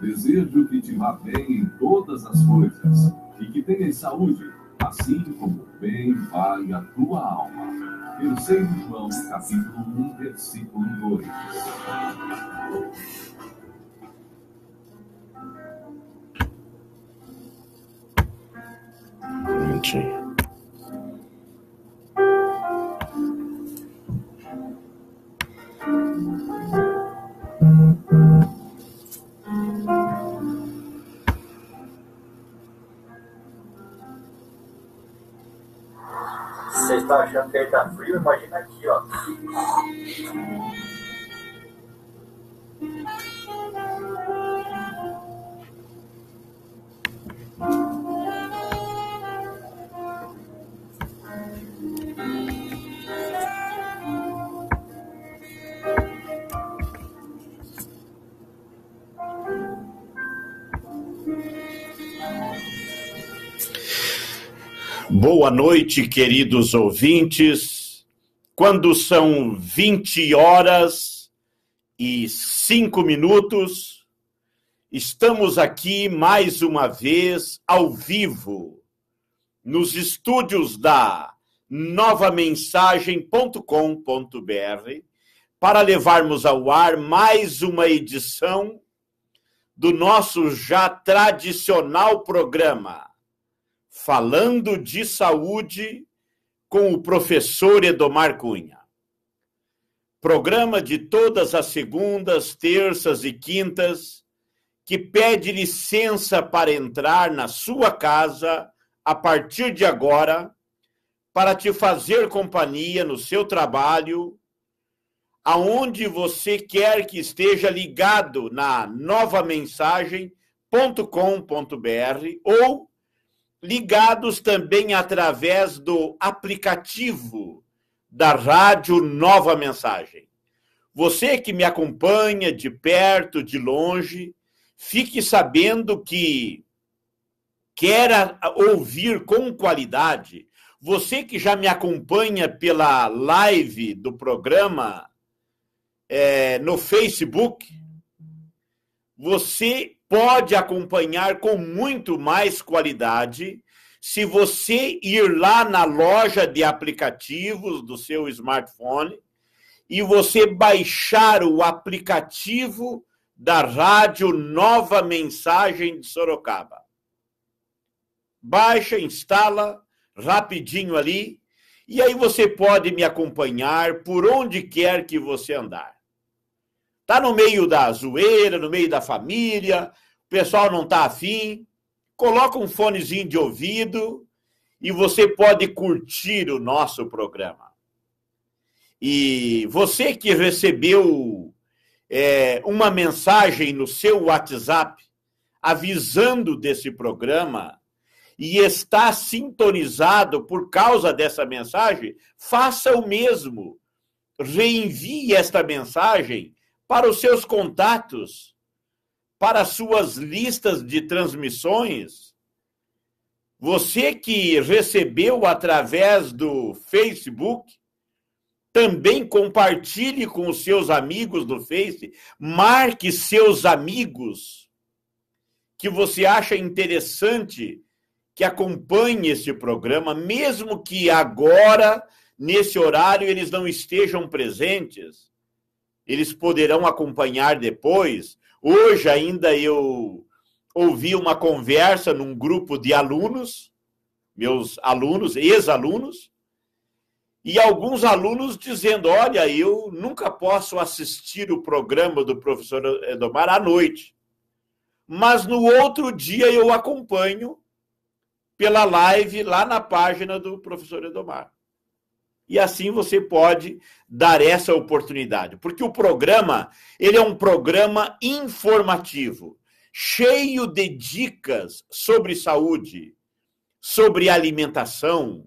Desejo que te vá bem em todas as coisas e que tenhas saúde, assim como bem vale a tua alma. Terceiro João, capítulo 1, versículo 2. Um minutinho. já que tá frio, imagina aqui, ó. Boa noite, queridos ouvintes. Quando são 20 horas e 5 minutos, estamos aqui mais uma vez ao vivo nos estúdios da novamensagem.com.br para levarmos ao ar mais uma edição do nosso já tradicional programa Falando de Saúde com o professor Edomar Cunha. Programa de todas as segundas, terças e quintas que pede licença para entrar na sua casa a partir de agora para te fazer companhia no seu trabalho, aonde você quer que esteja ligado na novamensagem.com.br ou ligados também através do aplicativo da Rádio Nova Mensagem. Você que me acompanha de perto, de longe, fique sabendo que quer ouvir com qualidade. Você que já me acompanha pela live do programa é, no Facebook, você pode acompanhar com muito mais qualidade se você ir lá na loja de aplicativos do seu smartphone e você baixar o aplicativo da rádio Nova Mensagem de Sorocaba. Baixa, instala rapidinho ali e aí você pode me acompanhar por onde quer que você andar. Tá no meio da zoeira, no meio da família, o pessoal não tá afim, coloca um fonezinho de ouvido e você pode curtir o nosso programa. E você que recebeu é, uma mensagem no seu WhatsApp avisando desse programa e está sintonizado por causa dessa mensagem, faça o mesmo. Reenvie esta mensagem para os seus contatos, para suas listas de transmissões. Você que recebeu através do Facebook, também compartilhe com os seus amigos do Face, marque seus amigos que você acha interessante que acompanhe este programa, mesmo que agora, nesse horário, eles não estejam presentes eles poderão acompanhar depois. Hoje ainda eu ouvi uma conversa num grupo de alunos, meus alunos, ex-alunos, e alguns alunos dizendo: Olha, eu nunca posso assistir o programa do professor Edomar à noite, mas no outro dia eu acompanho pela live lá na página do professor Edomar e assim você pode dar essa oportunidade, porque o programa, ele é um programa informativo, cheio de dicas sobre saúde, sobre alimentação,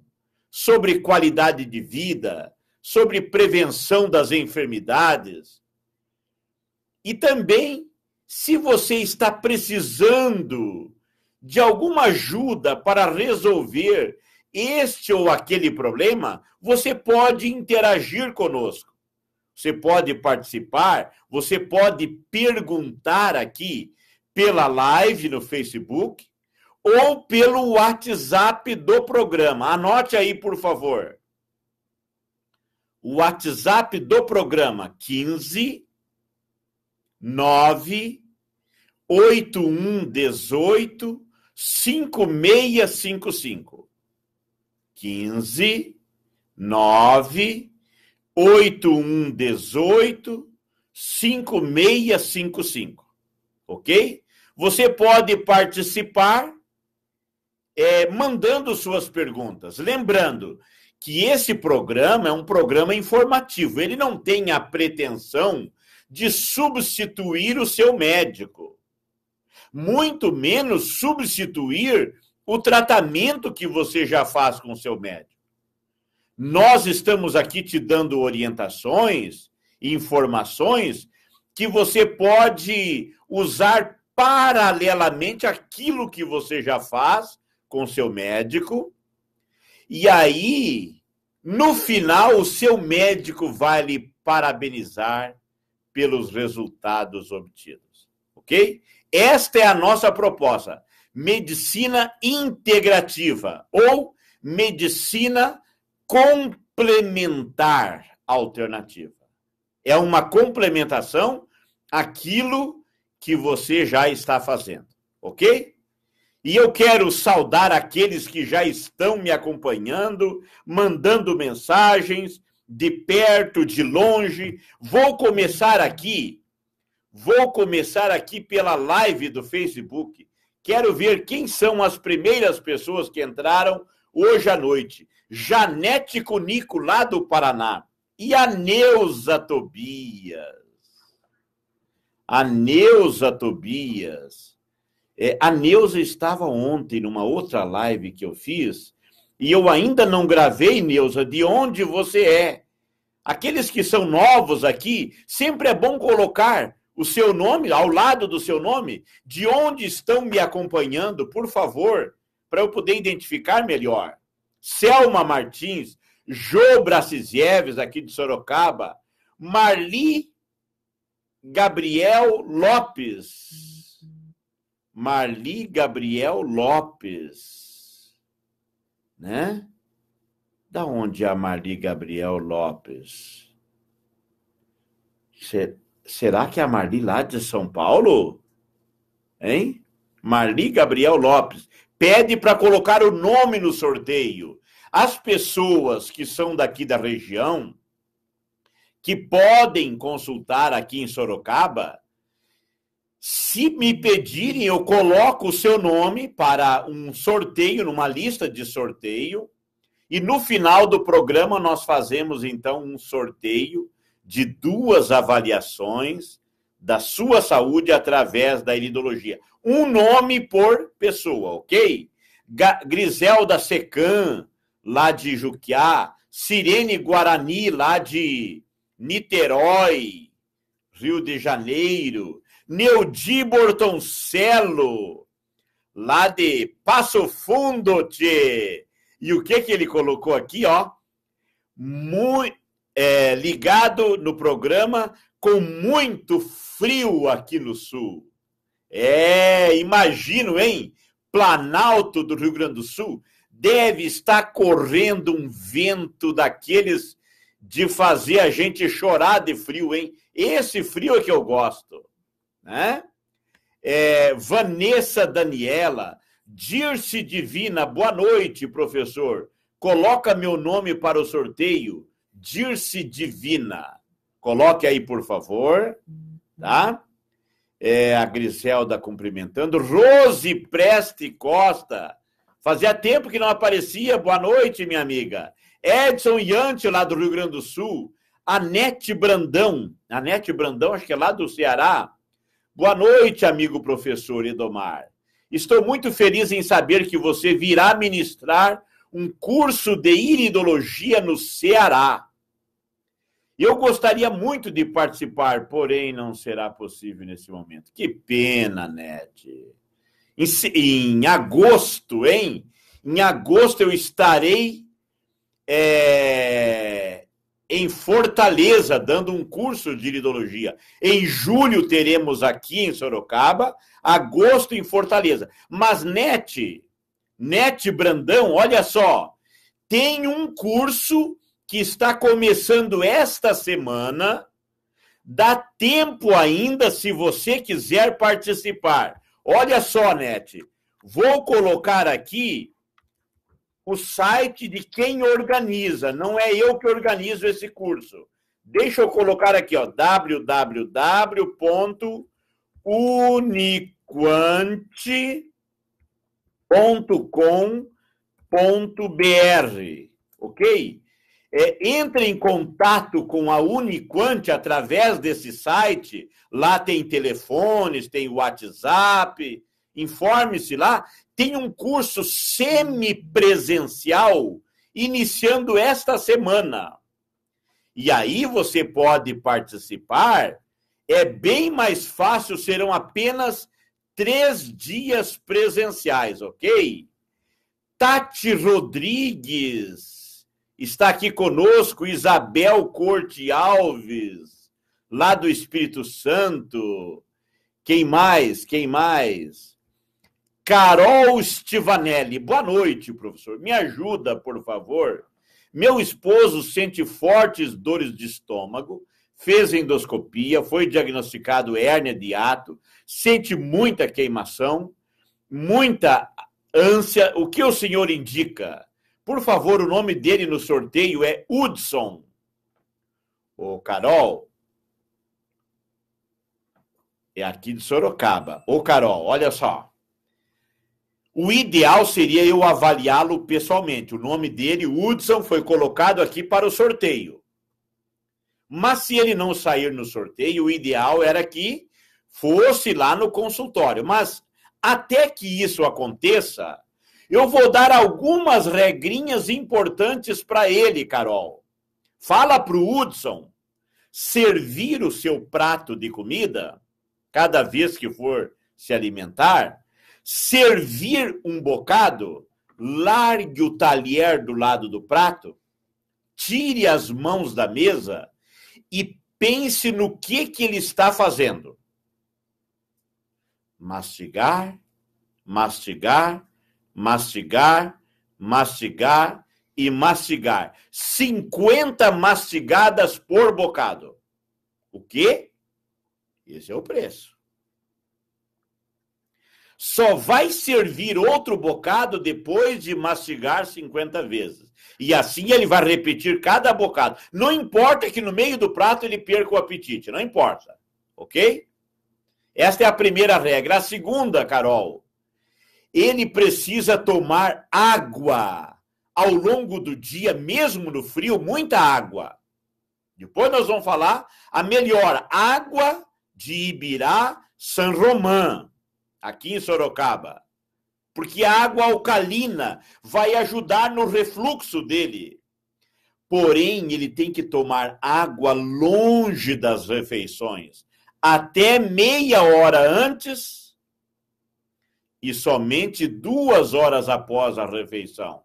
sobre qualidade de vida, sobre prevenção das enfermidades. E também, se você está precisando de alguma ajuda para resolver este ou aquele problema, você pode interagir conosco. Você pode participar, você pode perguntar aqui pela live no Facebook ou pelo WhatsApp do programa. Anote aí, por favor. O WhatsApp do programa 15 9 8118 5655. 15, 9, 8118, 5655. Ok? Você pode participar é, mandando suas perguntas. Lembrando que esse programa é um programa informativo, ele não tem a pretensão de substituir o seu médico, muito menos substituir o tratamento que você já faz com o seu médico. Nós estamos aqui te dando orientações, informações que você pode usar paralelamente aquilo que você já faz com o seu médico. E aí, no final, o seu médico vai lhe parabenizar pelos resultados obtidos. Ok? Esta é a nossa proposta medicina integrativa ou medicina complementar alternativa. É uma complementação aquilo que você já está fazendo, ok? E eu quero saudar aqueles que já estão me acompanhando, mandando mensagens de perto, de longe. Vou começar aqui, vou começar aqui pela live do Facebook. Quero ver quem são as primeiras pessoas que entraram hoje à noite. Janete Cunico, lá do Paraná. E a Neuza Tobias. A Neuza Tobias. É, a Neuza estava ontem numa outra live que eu fiz. E eu ainda não gravei, Neuza, de onde você é. Aqueles que são novos aqui, sempre é bom colocar o seu nome, ao lado do seu nome, de onde estão me acompanhando, por favor, para eu poder identificar melhor. Selma Martins, Jô Brasizieves, aqui de Sorocaba, Marli Gabriel Lopes. Marli Gabriel Lopes. Né? Da onde é a Marli Gabriel Lopes? Você Será que é a Marli lá de São Paulo? Hein? Marli Gabriel Lopes. Pede para colocar o nome no sorteio. As pessoas que são daqui da região, que podem consultar aqui em Sorocaba, se me pedirem, eu coloco o seu nome para um sorteio, numa lista de sorteio, e no final do programa nós fazemos então um sorteio de duas avaliações da sua saúde através da iridologia. Um nome por pessoa, ok? Griselda Secan, lá de Juquiá, Sirene Guarani, lá de Niterói, Rio de Janeiro, Neudi Bortoncello, lá de Passo Fundo, tchê. E o que que ele colocou aqui, ó? Muito é, ligado no programa com muito frio aqui no sul. É, imagino, hein? Planalto do Rio Grande do Sul deve estar correndo um vento daqueles de fazer a gente chorar de frio, hein? Esse frio é que eu gosto, né? É, Vanessa Daniela, Dirce Divina, boa noite, professor. Coloca meu nome para o sorteio. Dirce Divina. Coloque aí, por favor, tá? É, a Griselda cumprimentando. Rose Preste Costa. Fazia tempo que não aparecia. Boa noite, minha amiga. Edson Yante, lá do Rio Grande do Sul. Anete Brandão. Anete Brandão, acho que é lá do Ceará. Boa noite, amigo professor Edomar. Estou muito feliz em saber que você virá ministrar um curso de iridologia no Ceará. Eu gostaria muito de participar, porém não será possível nesse momento. Que pena, Ned. Em, em agosto, hein? Em agosto eu estarei é, em Fortaleza, dando um curso de iridologia. Em julho teremos aqui em Sorocaba, agosto em Fortaleza. Mas, Nete, Nete Brandão, olha só, tem um curso que está começando esta semana. Dá tempo ainda se você quiser participar. Olha só, Net, vou colocar aqui o site de quem organiza, não é eu que organizo esse curso. Deixa eu colocar aqui, ó, www.uniquante.com.br, ok? é, entre em contato com a Uniquant através desse site. Lá tem telefones, tem WhatsApp, informe-se lá. Tem um curso semipresencial iniciando esta semana. E aí você pode participar. É bem mais fácil, serão apenas três dias presenciais, ok? Tati Rodrigues Está aqui conosco Isabel Corte Alves, lá do Espírito Santo. Quem mais? Quem mais? Carol Stivanelli. Boa noite, professor. Me ajuda, por favor. Meu esposo sente fortes dores de estômago, fez endoscopia, foi diagnosticado hérnia de ato, sente muita queimação, muita ânsia. O que o senhor indica? Por favor, o nome dele no sorteio é Hudson. Ô, Carol. É aqui de Sorocaba. Ô, Carol, olha só. O ideal seria eu avaliá-lo pessoalmente. O nome dele, Hudson, foi colocado aqui para o sorteio. Mas se ele não sair no sorteio, o ideal era que fosse lá no consultório. Mas até que isso aconteça, eu vou dar algumas regrinhas importantes para ele, Carol. Fala para o Hudson servir o seu prato de comida, cada vez que for se alimentar, servir um bocado, largue o talher do lado do prato, tire as mãos da mesa e pense no que, que ele está fazendo. Mastigar, mastigar, mastigar, mastigar e mastigar. 50 mastigadas por bocado. O quê? Esse é o preço. Só vai servir outro bocado depois de mastigar 50 vezes. E assim ele vai repetir cada bocado. Não importa que no meio do prato ele perca o apetite, não importa. Ok? Esta é a primeira regra. A segunda, Carol, ele precisa tomar água ao longo do dia, mesmo no frio, muita água. Depois nós vamos falar a melhor água de Ibirá, San Román, aqui em Sorocaba. Porque a água alcalina vai ajudar no refluxo dele. Porém, ele tem que tomar água longe das refeições, até meia hora antes e somente duas horas após a refeição.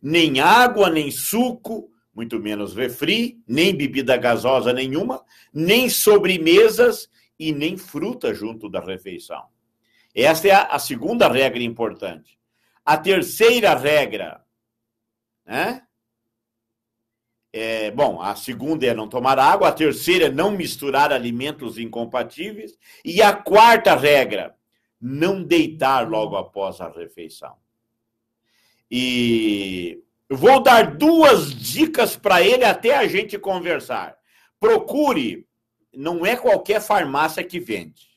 Nem água, nem suco, muito menos refri, nem bebida gasosa nenhuma, nem sobremesas e nem fruta junto da refeição. Esta é a segunda regra importante. A terceira regra, né? É, bom, a segunda é não tomar água, a terceira é não misturar alimentos incompatíveis, e a quarta regra, não deitar logo após a refeição. E vou dar duas dicas para ele até a gente conversar. Procure, não é qualquer farmácia que vende.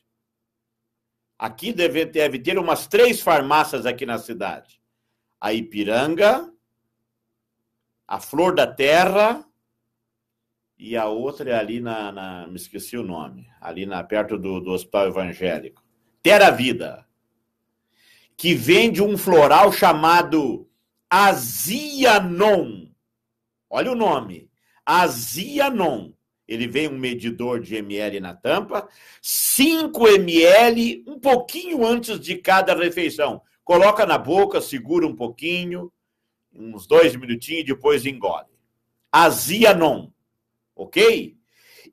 Aqui deve, deve ter umas três farmácias aqui na cidade: a Ipiranga, a Flor da Terra e a outra é ali na, na me esqueci o nome, ali na perto do, do Hospital Evangélico. Terra Vida, que vende um floral chamado Azianon. Olha o nome. Azianon. Ele vem um medidor de ml na tampa, 5 ml um pouquinho antes de cada refeição. Coloca na boca, segura um pouquinho, uns dois minutinhos e depois engole. Azianon, ok?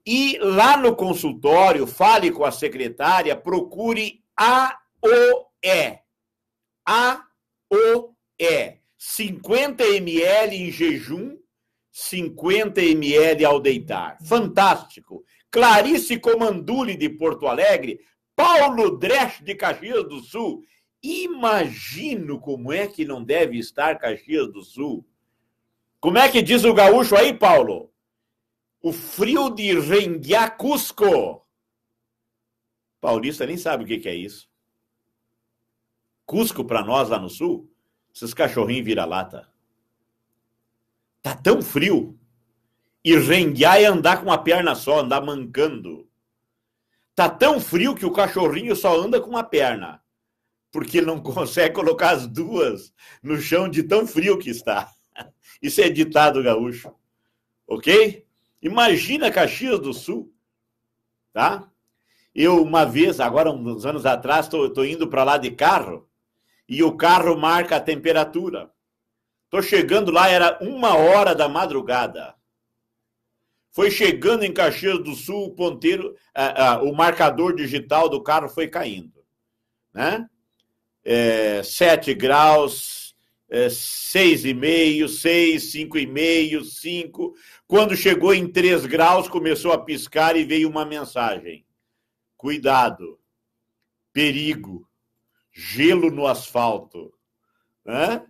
E lá no consultório, fale com a secretária, procure AOE. AOE. 50 ml em jejum, 50 ml ao deitar. Fantástico. Clarice Comandule, de Porto Alegre, Paulo Dresch de Caxias do Sul. Imagino como é que não deve estar Caxias do Sul. Como é que diz o gaúcho aí, Paulo? O frio de Renguiá Cusco. Paulista nem sabe o que, que é isso. Cusco para nós lá no sul, esses cachorrinhos vira-lata. Tá tão frio. E renguear é andar com a perna só, andar mancando. Tá tão frio que o cachorrinho só anda com uma perna. Porque ele não consegue colocar as duas no chão de tão frio que está. Isso é ditado gaúcho. Ok? Imagina Caxias do Sul, tá? Eu, uma vez, agora uns anos atrás, estou indo para lá de carro e o carro marca a temperatura. Estou chegando lá, era uma hora da madrugada. Foi chegando em Caxias do Sul, o ponteiro, ah, ah, o marcador digital do carro foi caindo. Né? É, 7 graus, é, 6,5, 6, 5,5, 5. Quando chegou em 3 graus, começou a piscar e veio uma mensagem cuidado, perigo, gelo no asfalto. Né?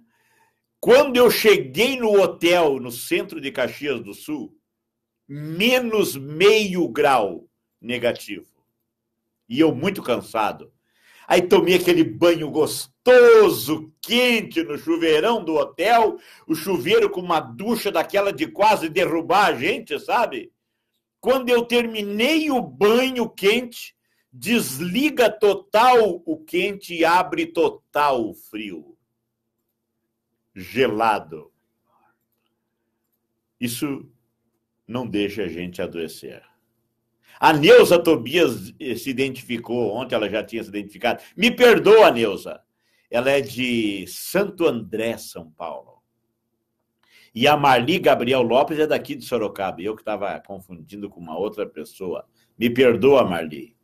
Quando eu cheguei no hotel no centro de Caxias do Sul, menos meio grau negativo. E eu muito cansado. Aí tomei aquele banho gostoso, quente no chuveirão do hotel, o chuveiro com uma ducha daquela de quase derrubar a gente, sabe? Quando eu terminei o banho quente, desliga total o quente e abre total o frio. Gelado. Isso não deixa a gente adoecer. A Neuza Tobias eh, se identificou, ontem ela já tinha se identificado. Me perdoa, Neuza. Ela é de Santo André, São Paulo. E a Marli Gabriel Lopes é daqui de Sorocaba. Eu que estava confundindo com uma outra pessoa. Me perdoa, Marli.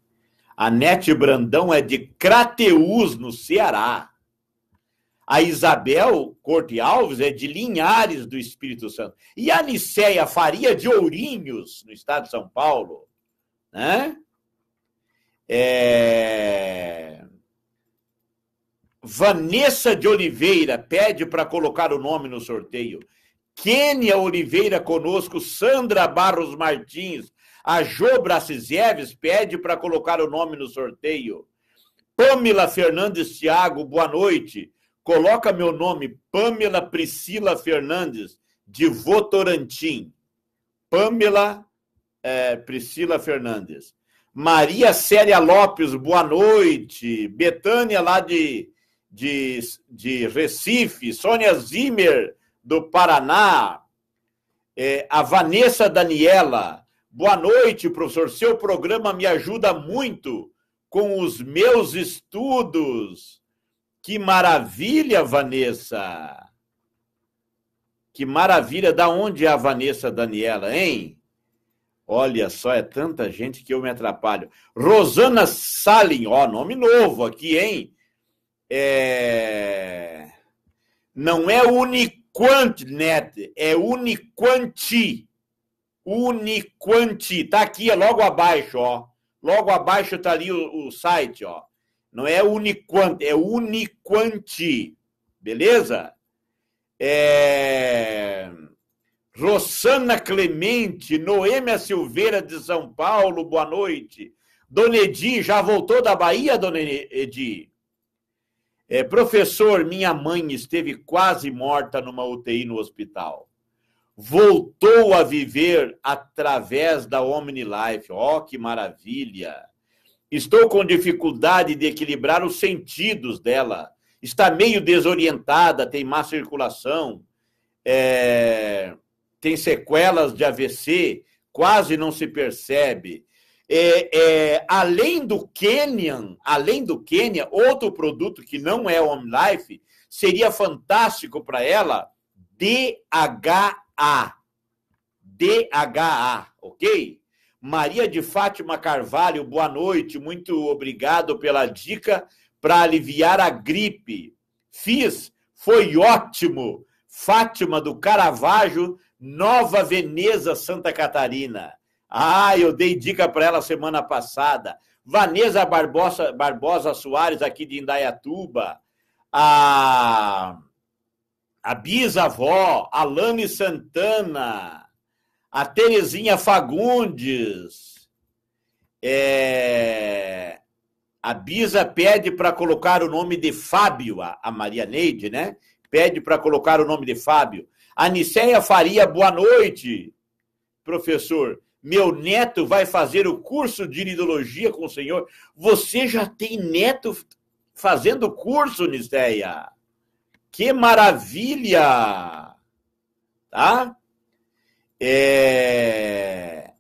A Nete Brandão é de Crateús, no Ceará. A Isabel Corte Alves é de Linhares, do Espírito Santo. E a Niceia Faria de Ourinhos, no estado de São Paulo. Né? É... Vanessa de Oliveira pede para colocar o nome no sorteio. Kênia Oliveira conosco, Sandra Barros Martins, a Jô Bracizieves pede para colocar o nome no sorteio. Pamela Fernandes Thiago, boa noite. Coloca meu nome, Pamela Priscila Fernandes, de Votorantim. Pamela é, Priscila Fernandes. Maria Célia Lopes, boa noite. Betânia, lá de, de, de Recife. Sônia Zimmer, do Paraná. É, a Vanessa Daniela. Boa noite, professor. Seu programa me ajuda muito com os meus estudos. Que maravilha, Vanessa! Que maravilha! Da onde é a Vanessa Daniela, hein? Olha só, é tanta gente que eu me atrapalho. Rosana Salim, ó, nome novo aqui, hein? É... Não é Uniquant Net, é Uniquanti. Uniquanti. tá aqui, é logo abaixo, ó. Logo abaixo tá ali o, o site, ó. Não é Uniquanti, é Uniquanti. beleza? É... Rossana Clemente, Noêmia Silveira de São Paulo, boa noite. Dona Edi, já voltou da Bahia, Dona Edi? É, professor, minha mãe esteve quase morta numa UTI no hospital voltou a viver através da OmniLife. Ó, oh, que maravilha! Estou com dificuldade de equilibrar os sentidos dela. Está meio desorientada, tem má circulação, é... tem sequelas de AVC, quase não se percebe. É, é... além do Kenyan, além do Kenya, outro produto que não é OmniLife seria fantástico para ela, DHA a. DHA, ok? Maria de Fátima Carvalho, boa noite. Muito obrigado pela dica para aliviar a gripe. Fiz, foi ótimo. Fátima do Caravaggio, Nova Veneza, Santa Catarina. Ah, eu dei dica para ela semana passada. Vanessa Barbosa, Barbosa Soares, aqui de Indaiatuba. A. Ah a bisavó, Alane Santana, a Terezinha Fagundes, é, a Bisa pede para colocar o nome de Fábio, a, a Maria Neide, né? Pede para colocar o nome de Fábio. A Niceia Faria, boa noite, professor. Meu neto vai fazer o curso de iridologia com o senhor. Você já tem neto fazendo curso, Niceia? Que maravilha! Tá? É...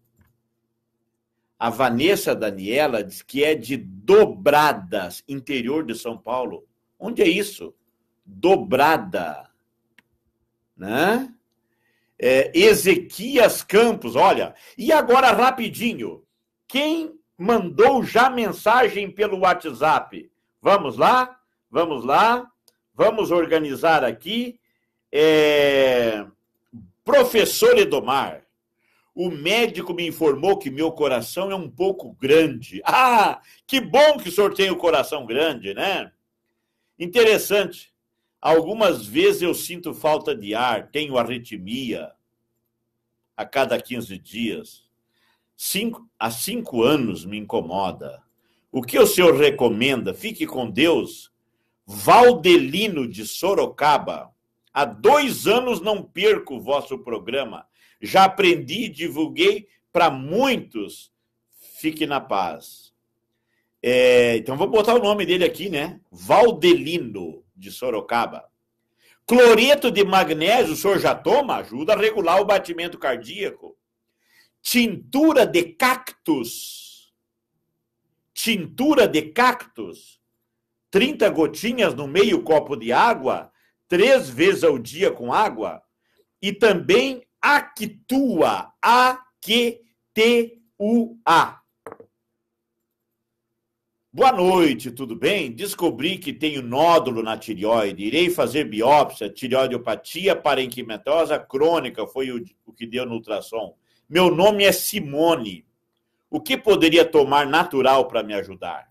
A Vanessa Daniela diz que é de Dobradas, interior de São Paulo. Onde é isso? Dobrada. Né? É, Ezequias Campos, olha. E agora, rapidinho, quem mandou já mensagem pelo WhatsApp? Vamos lá? Vamos lá? Vamos organizar aqui é, professor Edomar. O médico me informou que meu coração é um pouco grande. Ah, que bom que o senhor tem o coração grande, né? Interessante. Algumas vezes eu sinto falta de ar, tenho arritmia a cada 15 dias. Cinco, há cinco anos me incomoda. O que o senhor recomenda? Fique com Deus Valdelino de Sorocaba. Há dois anos não perco o vosso programa. Já aprendi e divulguei para muitos. Fique na paz. É, então vou botar o nome dele aqui, né? Valdelino de Sorocaba. Cloreto de magnésio, o senhor já toma? Ajuda a regular o batimento cardíaco. Tintura de cactos. Tintura de cactos 30 gotinhas no meio copo de água, três vezes ao dia com água, e também Actua, A-Q-T-U-A. Boa noite, tudo bem? Descobri que tenho nódulo na tireoide. Irei fazer biópsia, tireoidopatia parenquimatosa crônica, foi o, o que deu no ultrassom. Meu nome é Simone. O que poderia tomar natural para me ajudar?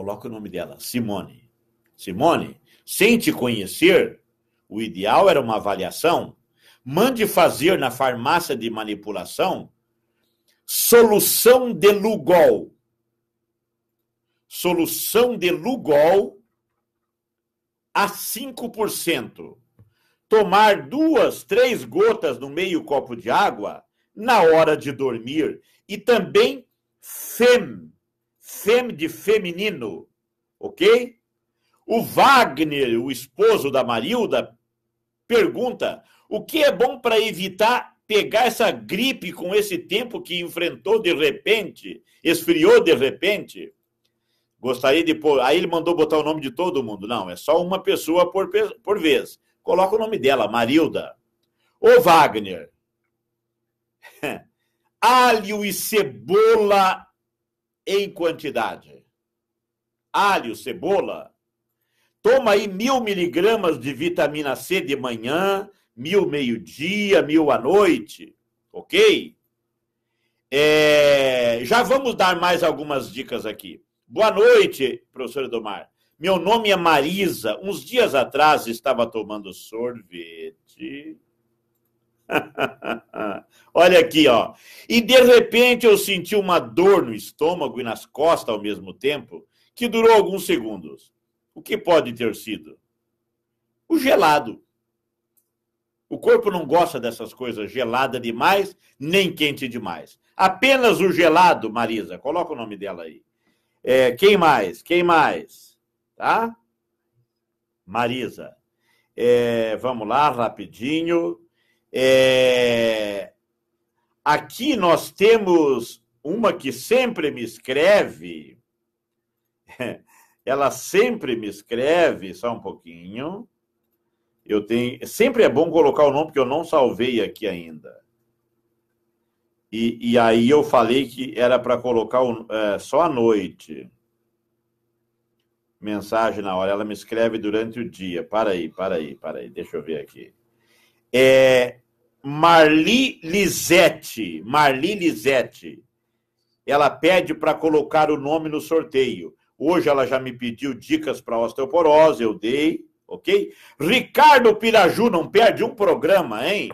Coloca o nome dela, Simone. Simone, sem te conhecer, o ideal era uma avaliação. Mande fazer na farmácia de manipulação solução de Lugol. Solução de Lugol a 5%. Tomar duas, três gotas no meio copo de água na hora de dormir. E também FEM, fem, de feminino, ok? O Wagner, o esposo da Marilda, pergunta: o que é bom para evitar pegar essa gripe com esse tempo que enfrentou de repente, esfriou de repente? Gostaria de pôr. Aí ele mandou botar o nome de todo mundo. Não, é só uma pessoa por, por vez. Coloca o nome dela, Marilda. Ô Wagner, alho e cebola em quantidade. Alho, cebola. Toma aí mil miligramas de vitamina C de manhã, mil meio-dia, mil à noite, ok? É, já vamos dar mais algumas dicas aqui. Boa noite, professor Edomar. Meu nome é Marisa. Uns dias atrás estava tomando sorvete Olha aqui, ó. E de repente eu senti uma dor no estômago e nas costas ao mesmo tempo, que durou alguns segundos. O que pode ter sido? O gelado. O corpo não gosta dessas coisas gelada demais, nem quente demais. Apenas o gelado, Marisa, coloca o nome dela aí. É, quem mais? Quem mais? Tá? Marisa. É, vamos lá, rapidinho. É... Aqui nós temos uma que sempre me escreve, ela sempre me escreve, só um pouquinho. Eu tenho. Sempre é bom colocar o nome, porque eu não salvei aqui ainda. E, e aí eu falei que era para colocar o, é, só à noite. Mensagem na hora. Ela me escreve durante o dia. Para aí, para aí, para aí. Deixa eu ver aqui. É, Marli Lizete, Marli Lisete. Ela pede para colocar o nome no sorteio. Hoje ela já me pediu dicas para osteoporose, eu dei, ok? Ricardo Piraju, não perde um programa, hein?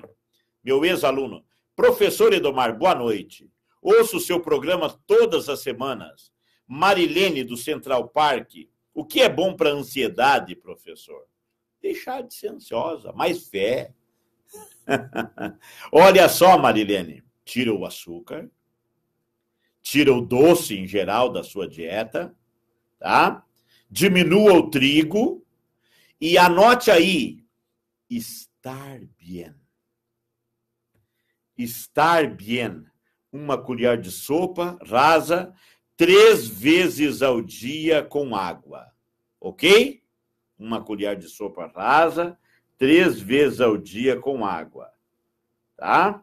Meu ex-aluno. Professor Edomar, boa noite. Ouço o seu programa todas as semanas. Marilene, do Central Park. O que é bom para ansiedade, professor? Deixar de ser ansiosa, mais fé, Olha só, Marilene, tira o açúcar, tira o doce em geral da sua dieta, tá? Diminua o trigo e anote aí estar bem. Estar bem, uma colher de sopa rasa três vezes ao dia com água, ok? Uma colher de sopa rasa três vezes ao dia com água, tá?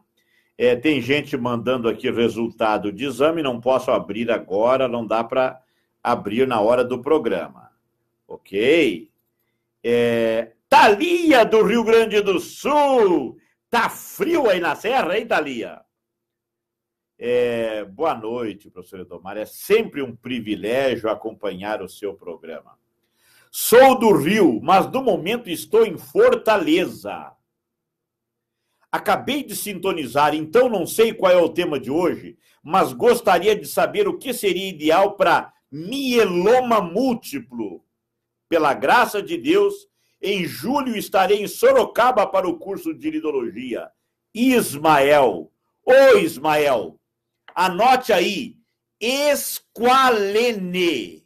É, tem gente mandando aqui resultado de exame, não posso abrir agora, não dá para abrir na hora do programa, ok? É, Thalia do Rio Grande do Sul, tá frio aí na serra, hein, Thalia? É, boa noite, professor Edomar. É sempre um privilégio acompanhar o seu programa. Sou do Rio, mas no momento estou em Fortaleza. Acabei de sintonizar, então não sei qual é o tema de hoje, mas gostaria de saber o que seria ideal para mieloma múltiplo. Pela graça de Deus, em julho estarei em Sorocaba para o curso de iridologia. Ismael, ô Ismael, anote aí, esqualene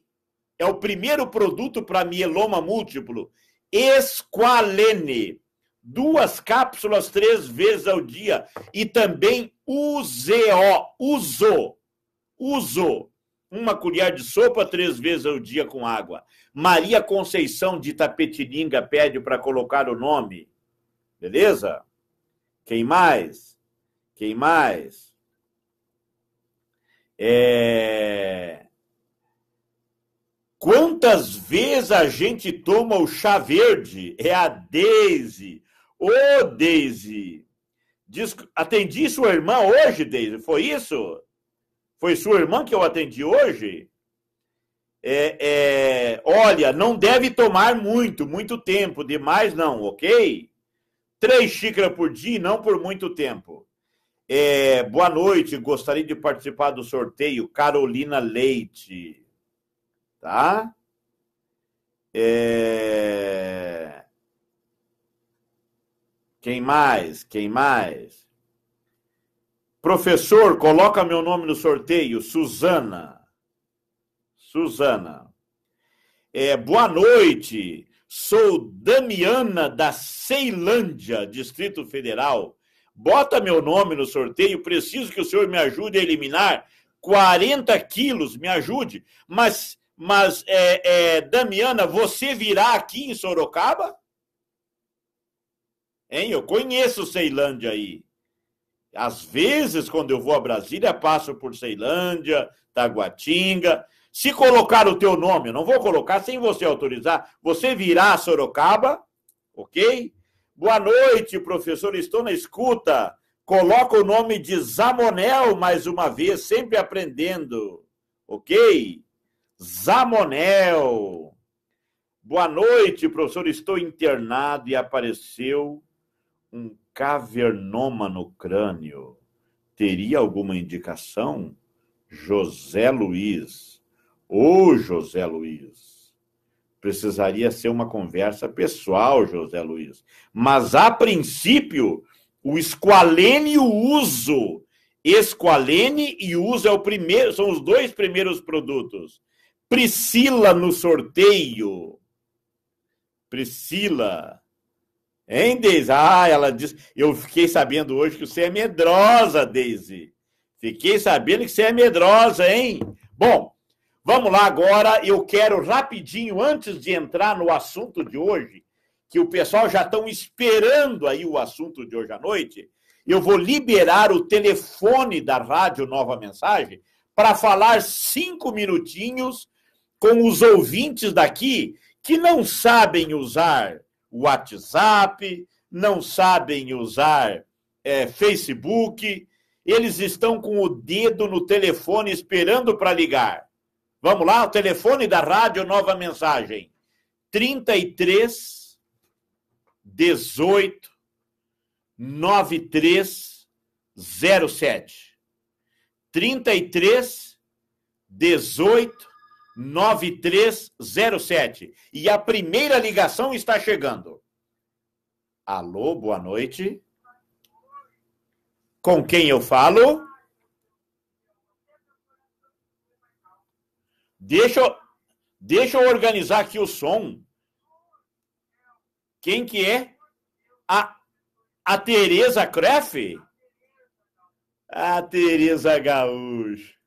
é o primeiro produto para mieloma múltiplo. Esqualene, duas cápsulas três vezes ao dia. E também UZO, uso, uso, uma colher de sopa três vezes ao dia com água. Maria Conceição de Tapetininga pede para colocar o nome. Beleza? Quem mais? Quem mais? É... Quantas vezes a gente toma o chá verde? É a Daisy. Ô, oh, Daisy. atendi sua irmã hoje, Daisy? Foi isso? Foi sua irmã que eu atendi hoje? É, é, olha, não deve tomar muito, muito tempo, demais não, ok? Três xícaras por dia, não por muito tempo. É, boa noite, gostaria de participar do sorteio. Carolina Leite tá? É... Quem mais? Quem mais? Professor, coloca meu nome no sorteio, Suzana. Suzana. É, boa noite. Sou Damiana da Ceilândia, Distrito Federal. Bota meu nome no sorteio. Preciso que o senhor me ajude a eliminar 40 quilos. Me ajude. Mas mas, é, é, Damiana, você virá aqui em Sorocaba? Hein? Eu conheço Ceilândia aí. Às vezes, quando eu vou a Brasília, passo por Ceilândia, Taguatinga. Se colocar o teu nome, eu não vou colocar sem você autorizar, você virá a Sorocaba, ok? Boa noite, professor, estou na escuta. Coloca o nome de Zamonel mais uma vez, sempre aprendendo, ok? Zamonel. Boa noite, professor. Estou internado e apareceu um cavernoma no crânio. Teria alguma indicação? José Luiz. Ô, José Luiz. Precisaria ser uma conversa pessoal, José Luiz. Mas, a princípio, o esqualene e o uso. Esqualene e uso é o primeiro, são os dois primeiros produtos. Priscila no sorteio. Priscila. Hein, Deise? Ah, ela disse. Eu fiquei sabendo hoje que você é medrosa, Deise. Fiquei sabendo que você é medrosa, hein? Bom, vamos lá agora. Eu quero rapidinho, antes de entrar no assunto de hoje, que o pessoal já estão esperando aí o assunto de hoje à noite, eu vou liberar o telefone da Rádio Nova Mensagem para falar cinco minutinhos com os ouvintes daqui que não sabem usar WhatsApp, não sabem usar é, Facebook, eles estão com o dedo no telefone esperando para ligar. Vamos lá, o telefone da Rádio Nova Mensagem: 33 18 9307. 33 18 9307. E a primeira ligação está chegando. Alô, boa noite. Com quem eu falo? Deixa eu, deixa eu organizar aqui o som. Quem que é? A, a Tereza Creff? A Tereza Gaúcho.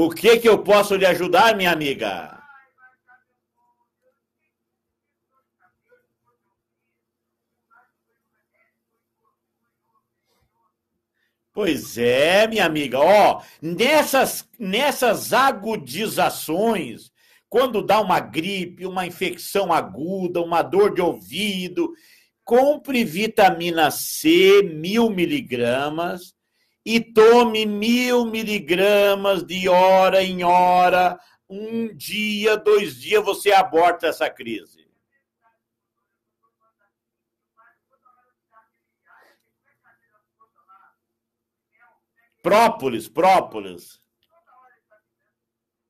O que que eu posso lhe ajudar, minha amiga? Pois é, minha amiga, ó, nessas nessas agudizações, quando dá uma gripe, uma infecção aguda, uma dor de ouvido, compre vitamina C mil miligramas e tome mil miligramas de hora em hora, um dia, dois dias, você aborta essa crise. Própolis, própolis.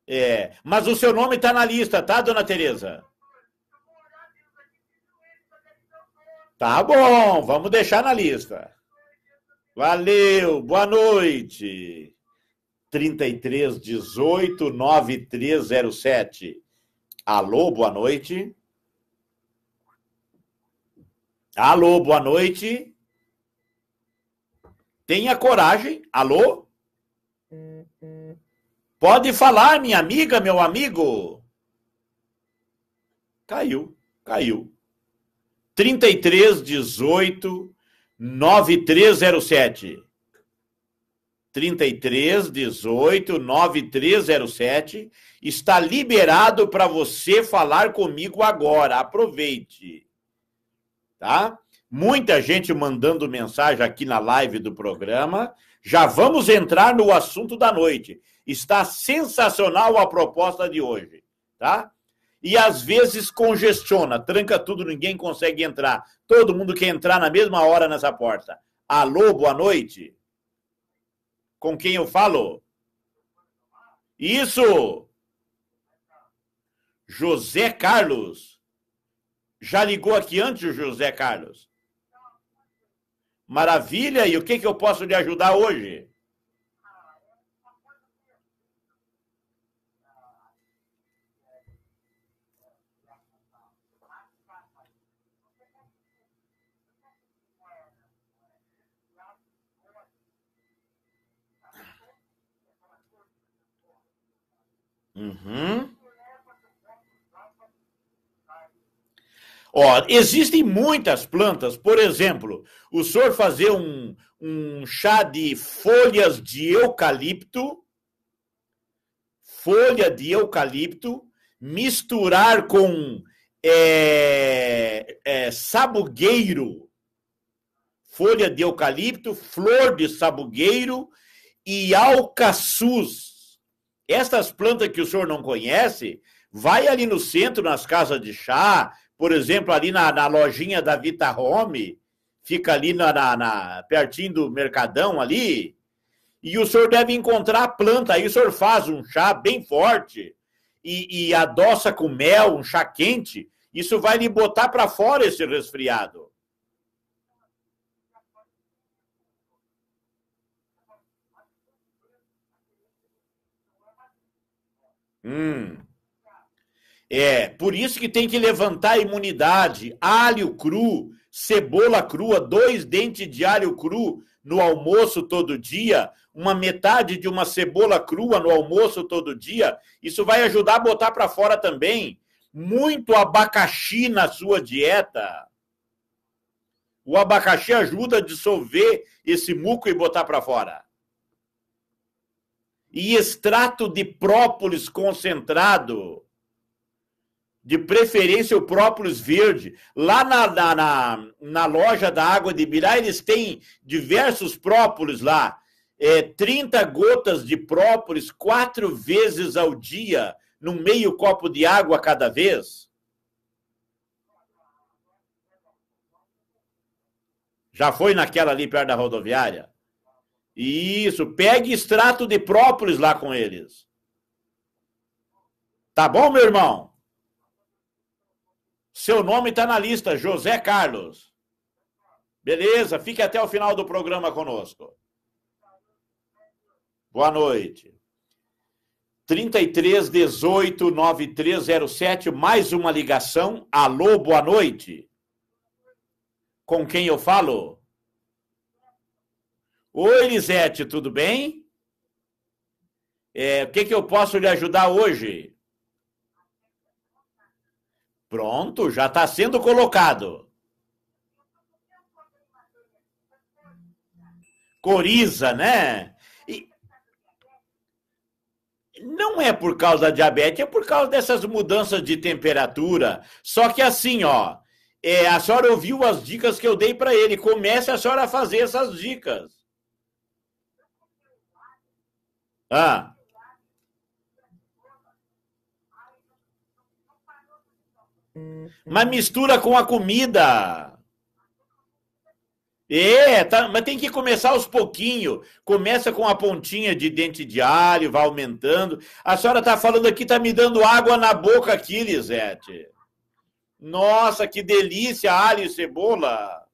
É, mas o seu nome está na lista, tá, dona Tereza? Tá bom, vamos deixar na lista. Valeu, boa noite. 33 18 9307. Alô, boa noite. Alô, boa noite. Tenha coragem. Alô? Pode falar, minha amiga, meu amigo. Caiu, caiu. 33 18 9307. 3318 9307 está liberado para você falar comigo agora. Aproveite. Tá? Muita gente mandando mensagem aqui na live do programa. Já vamos entrar no assunto da noite. Está sensacional a proposta de hoje, tá? e às vezes congestiona, tranca tudo, ninguém consegue entrar. Todo mundo quer entrar na mesma hora nessa porta. Alô, boa noite. Com quem eu falo? Isso! José Carlos. Já ligou aqui antes José Carlos? Maravilha! E o que, que eu posso lhe ajudar hoje? Uhum. Ó, existem muitas plantas, por exemplo, o senhor fazer um, um chá de folhas de eucalipto, folha de eucalipto, misturar com é, é, sabugueiro, folha de eucalipto, flor de sabugueiro e alcaçuz. Essas plantas que o senhor não conhece, vai ali no centro, nas casas de chá, por exemplo, ali na, na lojinha da Vita Home, fica ali na, na, na, pertinho do Mercadão ali, e o senhor deve encontrar a planta. Aí o senhor faz um chá bem forte e, e adoça com mel, um chá quente. Isso vai lhe botar para fora esse resfriado. Hum. É, por isso que tem que levantar a imunidade. Alho cru, cebola crua, dois dentes de alho cru no almoço todo dia, uma metade de uma cebola crua no almoço todo dia. Isso vai ajudar a botar para fora também muito abacaxi na sua dieta. O abacaxi ajuda a dissolver esse muco e botar para fora e extrato de própolis concentrado. De preferência o própolis verde. Lá na, na, na, na loja da Água de Birá, eles têm diversos própolis lá. É, 30 gotas de própolis quatro vezes ao dia, no meio copo de água cada vez. Já foi naquela ali perto da rodoviária? Isso, pegue extrato de própolis lá com eles. Tá bom, meu irmão? Seu nome está na lista, José Carlos. Beleza, fique até o final do programa conosco. Boa noite. 33 18 9307, mais uma ligação. Alô, boa noite. Com quem eu falo? Oi, Elisete, tudo bem? É, o que, que eu posso lhe ajudar hoje? Pronto, já está sendo colocado. Coriza, né? E não é por causa da diabetes, é por causa dessas mudanças de temperatura. Só que assim, ó, é, a senhora ouviu as dicas que eu dei para ele. Comece a senhora a fazer essas dicas. Ah. Mas mistura com a comida. É, tá, mas tem que começar aos pouquinhos. Começa com a pontinha de dente diário, vai aumentando. A senhora tá falando aqui, tá me dando água na boca aqui, Lisete. Nossa, que delícia, alho e cebola.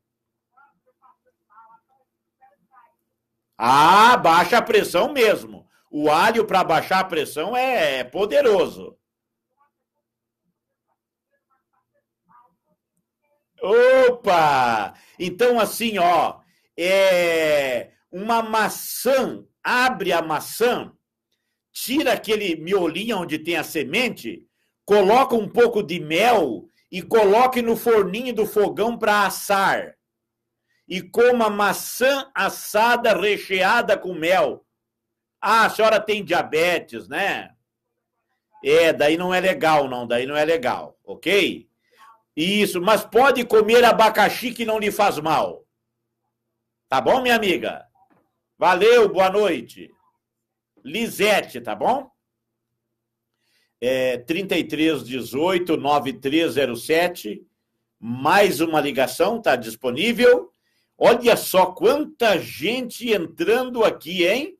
Ah, baixa a pressão mesmo. O alho para baixar a pressão é poderoso. Opa! Então, assim, ó, é uma maçã, abre a maçã, tira aquele miolinho onde tem a semente, coloca um pouco de mel e coloque no forninho do fogão para assar. E coma maçã assada recheada com mel. Ah, a senhora tem diabetes, né? É, daí não é legal, não, daí não é legal, ok? Isso, mas pode comer abacaxi que não lhe faz mal. Tá bom, minha amiga? Valeu, boa noite. Lisete, tá bom? É, 3318 9307. Mais uma ligação, tá disponível. Olha só quanta gente entrando aqui, hein?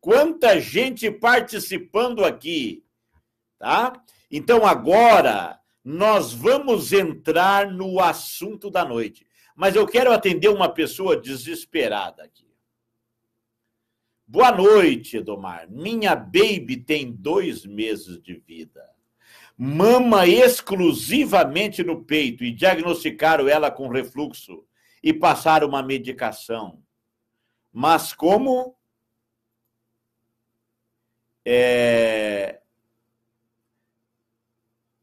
Quanta gente participando aqui, tá? Então agora nós vamos entrar no assunto da noite. Mas eu quero atender uma pessoa desesperada aqui. Boa noite, Edomar. Minha baby tem dois meses de vida. Mama exclusivamente no peito e diagnosticaram ela com refluxo e passaram uma medicação. Mas como é,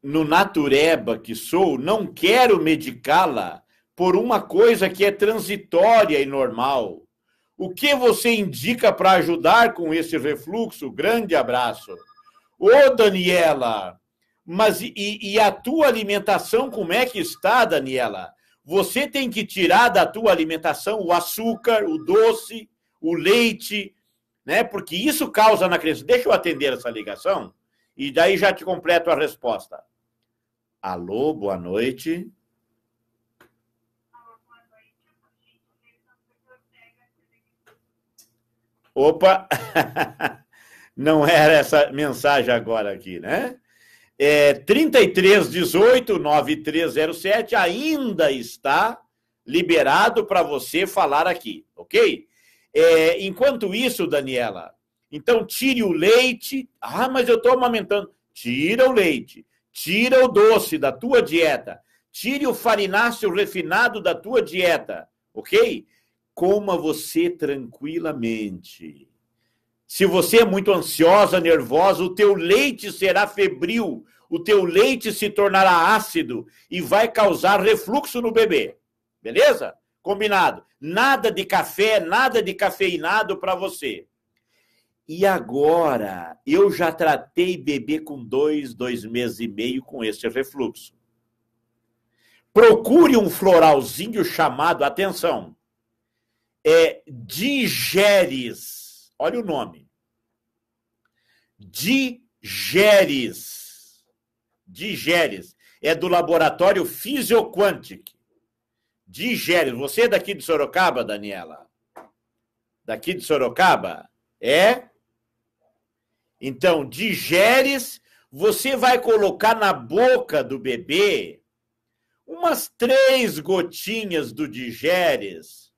no natureba que sou, não quero medicá-la por uma coisa que é transitória e normal. O que você indica para ajudar com esse refluxo? Grande abraço. Ô, Daniela, mas e, e, a tua alimentação, como é que está, Daniela? Você tem que tirar da tua alimentação o açúcar, o doce, o leite, né? Porque isso causa na criança. Deixa eu atender essa ligação e daí já te completo a resposta. Alô, boa noite. Opa! Não era essa mensagem agora aqui, né? É, 3318 9307 ainda está liberado para você falar aqui, ok? É, enquanto isso, Daniela, então tire o leite. Ah, mas eu estou amamentando. Tira o leite, tira o doce da tua dieta, tire o farináceo refinado da tua dieta, ok? Coma você tranquilamente. Se você é muito ansiosa, nervosa, o teu leite será febril, o teu leite se tornará ácido e vai causar refluxo no bebê. Beleza? Combinado? Nada de café, nada de cafeinado para você. E agora, eu já tratei bebê com dois, dois meses e meio com esse refluxo. Procure um floralzinho chamado, atenção, é digeres. Olha o nome. Digeres. Digeres. É do laboratório Physioquantic de Você é daqui de Sorocaba, Daniela? Daqui de Sorocaba? É? Então, digeres, você vai colocar na boca do bebê umas três gotinhas do digeres,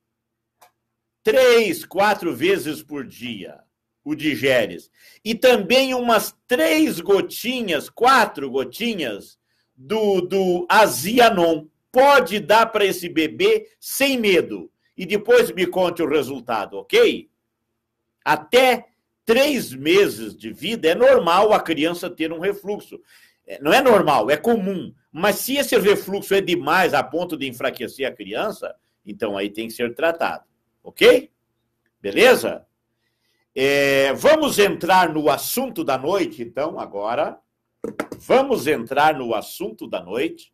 três, quatro vezes por dia, o digeres. E também umas três gotinhas, quatro gotinhas do, do azianon pode dar para esse bebê sem medo. E depois me conte o resultado, ok? Até três meses de vida é normal a criança ter um refluxo. É, não é normal, é comum. Mas se esse refluxo é demais a ponto de enfraquecer a criança, então aí tem que ser tratado, ok? Beleza? É, vamos entrar no assunto da noite, então, agora. Vamos entrar no assunto da noite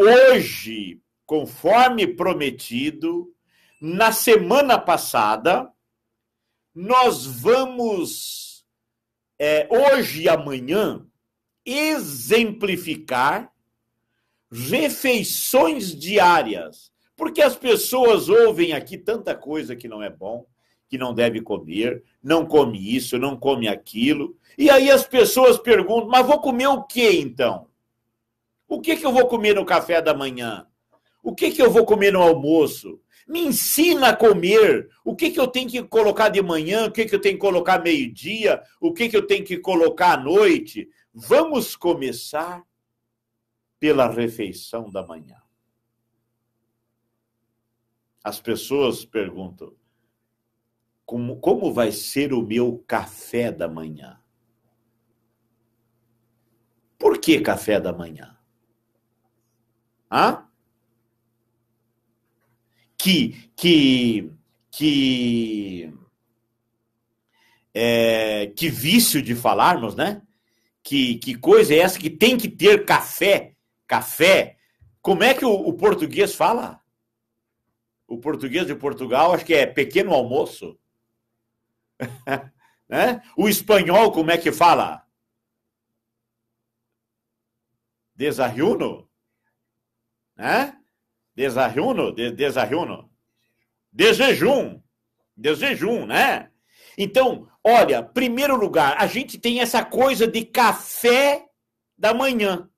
hoje, conforme prometido, na semana passada, nós vamos, é, hoje e amanhã, exemplificar refeições diárias. Porque as pessoas ouvem aqui tanta coisa que não é bom, que não deve comer, não come isso, não come aquilo. E aí as pessoas perguntam: mas vou comer o que então? O que, que eu vou comer no café da manhã? O que, que eu vou comer no almoço? Me ensina a comer. O que, que eu tenho que colocar de manhã? O que, que eu tenho que colocar meio-dia? O que, que eu tenho que colocar à noite? Vamos começar pela refeição da manhã. As pessoas perguntam: como, como vai ser o meu café da manhã? Por que café da manhã? Hã? Que, que, que, é, que vício de falarmos, né? Que, que coisa é essa que tem que ter café? Café? Como é que o, o português fala? O português de Portugal, acho que é pequeno almoço. né? O espanhol, como é que fala? Desayuno? né? Desayuno, de, desayuno. Desjejum, desjejum, né? Então, olha, primeiro lugar, a gente tem essa coisa de café da manhã.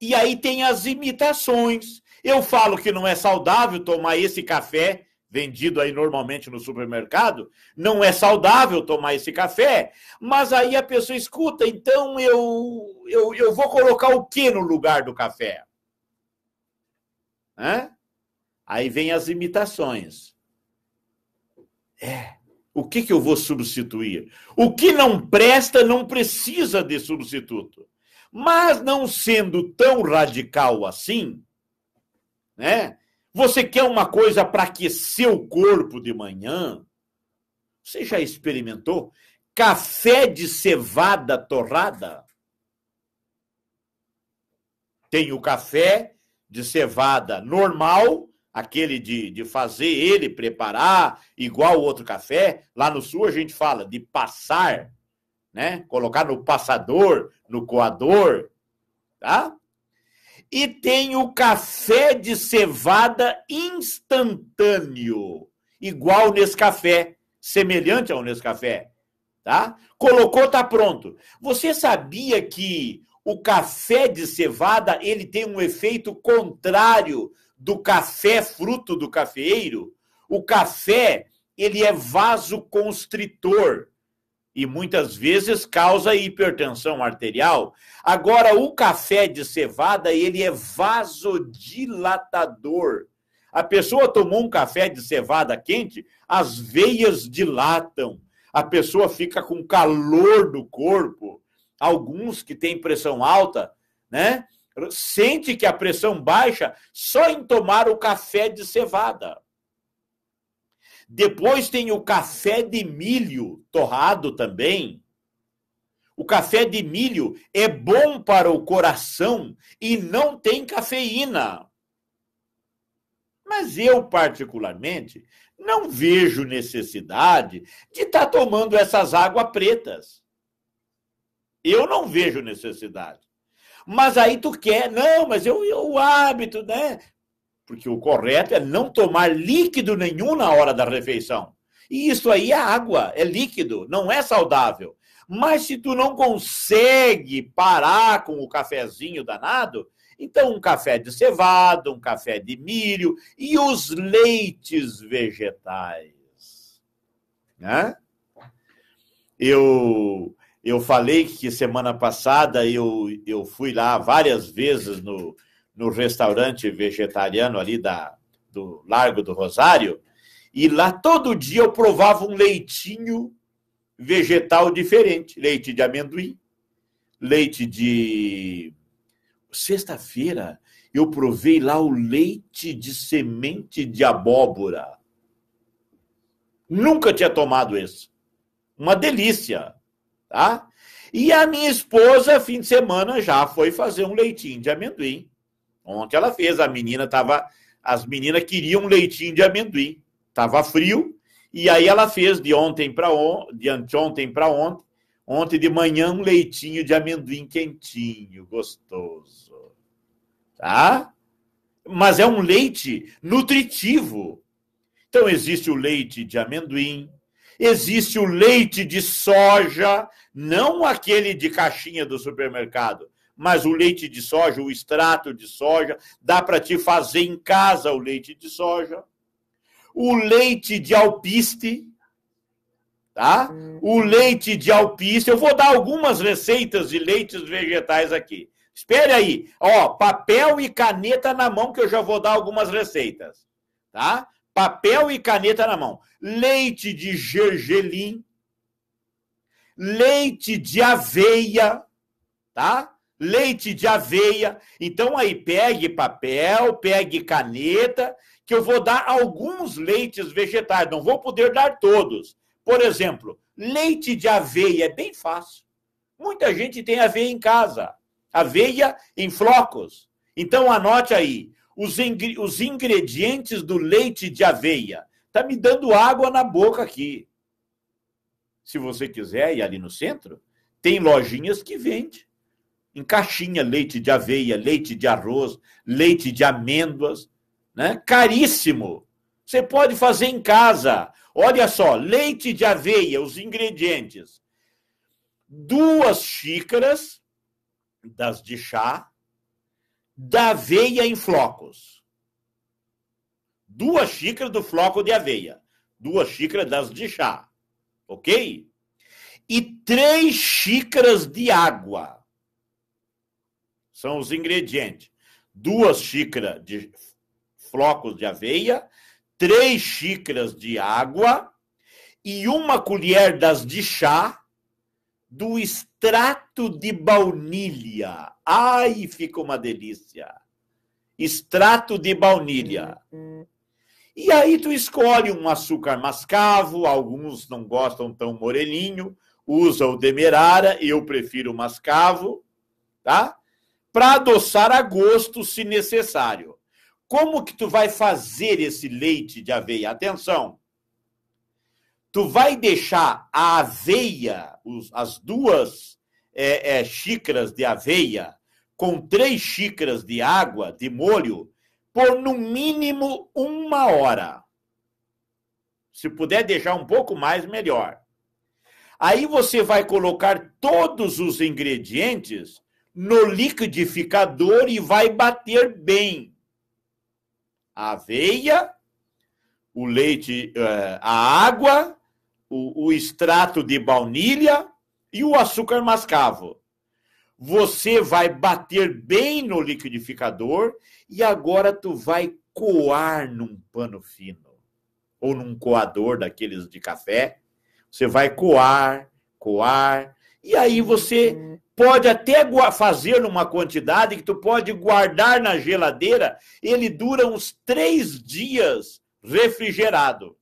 E aí tem as imitações. Eu falo que não é saudável tomar esse café vendido aí normalmente no supermercado, não é saudável tomar esse café, mas aí a pessoa escuta, então eu eu, eu vou colocar o que no lugar do café? Aí vem as imitações. É. O que, que eu vou substituir? O que não presta não precisa de substituto. Mas não sendo tão radical assim, né? Você quer uma coisa para aquecer o corpo de manhã? Você já experimentou café de cevada torrada? Tem o café de cevada normal, aquele de, de fazer ele preparar, igual o outro café. Lá no sul a gente fala de passar, né? Colocar no passador, no coador, tá? E tem o café de cevada instantâneo, igual nesse café, semelhante ao nesse café, tá? Colocou, tá pronto. Você sabia que o café de cevada ele tem um efeito contrário do café fruto do cafeeiro. O café ele é vasoconstritor e muitas vezes causa hipertensão arterial. Agora o café de cevada ele é vasodilatador. A pessoa tomou um café de cevada quente, as veias dilatam. A pessoa fica com calor do corpo alguns que têm pressão alta, né? Sente que a pressão baixa só em tomar o café de cevada. Depois tem o café de milho torrado também. O café de milho é bom para o coração e não tem cafeína. Mas eu, particularmente, não vejo necessidade de estar tá tomando essas águas pretas. Eu não vejo necessidade. Mas aí tu quer, não, mas eu, eu o hábito, né? Porque o correto é não tomar líquido nenhum na hora da refeição. E isso aí é água, é líquido, não é saudável. Mas se tu não consegue parar com o cafezinho danado, então um café de cevada, um café de milho e os leites vegetais. Né? Eu eu falei que semana passada eu, eu fui lá várias vezes no, no restaurante vegetariano ali da, do Largo do Rosário, e lá todo dia eu provava um leitinho vegetal diferente: leite de amendoim, leite de. Sexta-feira eu provei lá o leite de semente de abóbora. Nunca tinha tomado esse. Uma delícia tá? E a minha esposa, fim de semana, já foi fazer um leitinho de amendoim. Ontem ela fez, a menina tava, as meninas queriam um leitinho de amendoim. Tava frio, e aí ela fez de ontem para ontem, de anteontem para ontem, ontem de manhã um leitinho de amendoim quentinho, gostoso. Tá? Mas é um leite nutritivo. Então existe o leite de amendoim, Existe o leite de soja, não aquele de caixinha do supermercado, mas o leite de soja, o extrato de soja, dá para te fazer em casa o leite de soja. O leite de alpiste, tá? O leite de alpiste, eu vou dar algumas receitas de leites vegetais aqui. Espere aí. Ó, papel e caneta na mão que eu já vou dar algumas receitas, tá? papel e caneta na mão. Leite de gergelim, leite de aveia, tá? Leite de aveia. Então aí pegue papel, pegue caneta, que eu vou dar alguns leites vegetais, não vou poder dar todos. Por exemplo, leite de aveia é bem fácil. Muita gente tem aveia em casa, aveia em flocos. Então anote aí, os, ingre os ingredientes do leite de aveia. Está me dando água na boca aqui. Se você quiser ir ali no centro, tem lojinhas que vende. Em caixinha, leite de aveia, leite de arroz, leite de amêndoas. Né? Caríssimo. Você pode fazer em casa. Olha só, leite de aveia, os ingredientes. Duas xícaras das de chá, da aveia em flocos. Duas xícaras do floco de aveia. Duas xícaras das de chá. Ok? E três xícaras de água. São os ingredientes. Duas xícaras de flocos de aveia, três xícaras de água e uma colher das de chá do extrato de baunilha. Ai, fica uma delícia. Extrato de baunilha. E aí tu escolhe um açúcar mascavo, alguns não gostam tão morelinho, usa o demerara, eu prefiro o mascavo, tá? Para adoçar a gosto, se necessário. Como que tu vai fazer esse leite de aveia? Atenção, tu vai deixar a aveia, as duas é, é, xícaras de aveia, com três xícaras de água de molho, por no mínimo uma hora. Se puder deixar um pouco mais, melhor. Aí você vai colocar todos os ingredientes no liquidificador e vai bater bem. A aveia, o leite, é, a água o, o extrato de baunilha e o açúcar mascavo. Você vai bater bem no liquidificador e agora tu vai coar num pano fino ou num coador daqueles de café. Você vai coar, coar e aí você pode até fazer numa quantidade que tu pode guardar na geladeira. Ele dura uns três dias refrigerado.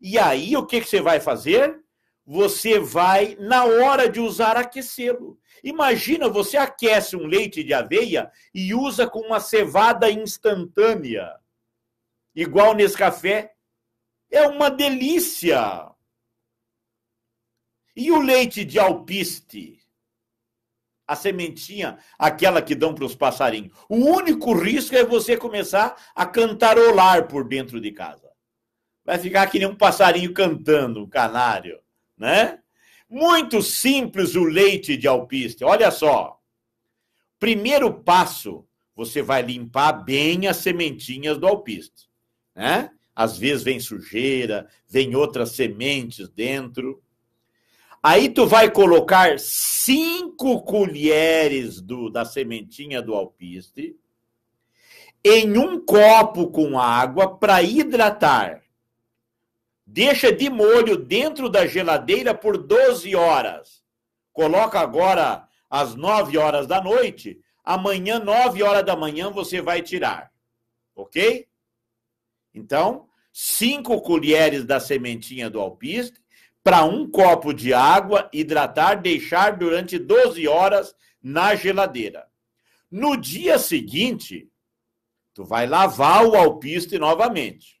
E aí, o que, que você vai fazer? Você vai, na hora de usar, aquecê-lo. Imagina, você aquece um leite de aveia e usa com uma cevada instantânea, igual nesse café. É uma delícia. E o leite de alpiste? A sementinha, aquela que dão para os passarinhos. O único risco é você começar a cantarolar por dentro de casa vai ficar que nem um passarinho cantando, um canário, né? Muito simples o leite de alpiste. Olha só. Primeiro passo, você vai limpar bem as sementinhas do alpiste, né? Às vezes vem sujeira, vem outras sementes dentro. Aí tu vai colocar cinco colheres do, da sementinha do alpiste em um copo com água para hidratar. Deixa de molho dentro da geladeira por 12 horas. Coloca agora às 9 horas da noite. Amanhã, 9 horas da manhã, você vai tirar. Ok? Então, 5 colheres da sementinha do alpiste para um copo de água, hidratar, deixar durante 12 horas na geladeira. No dia seguinte, tu vai lavar o alpiste novamente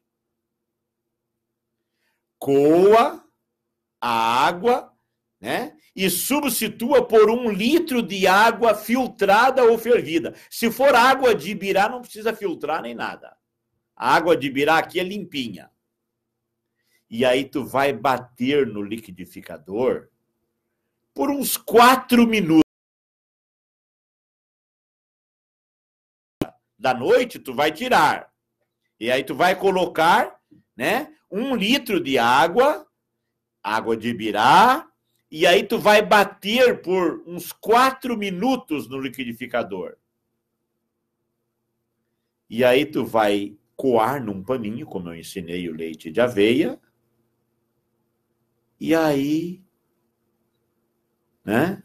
coa a água, né? E substitua por um litro de água filtrada ou fervida. Se for água de Ibirá, não precisa filtrar nem nada. A água de Ibirá aqui é limpinha. E aí tu vai bater no liquidificador por uns quatro minutos. Da noite tu vai tirar. E aí tu vai colocar né? Um litro de água, água de birá, e aí tu vai bater por uns quatro minutos no liquidificador. E aí tu vai coar num paninho, como eu ensinei o leite de aveia. E aí, né?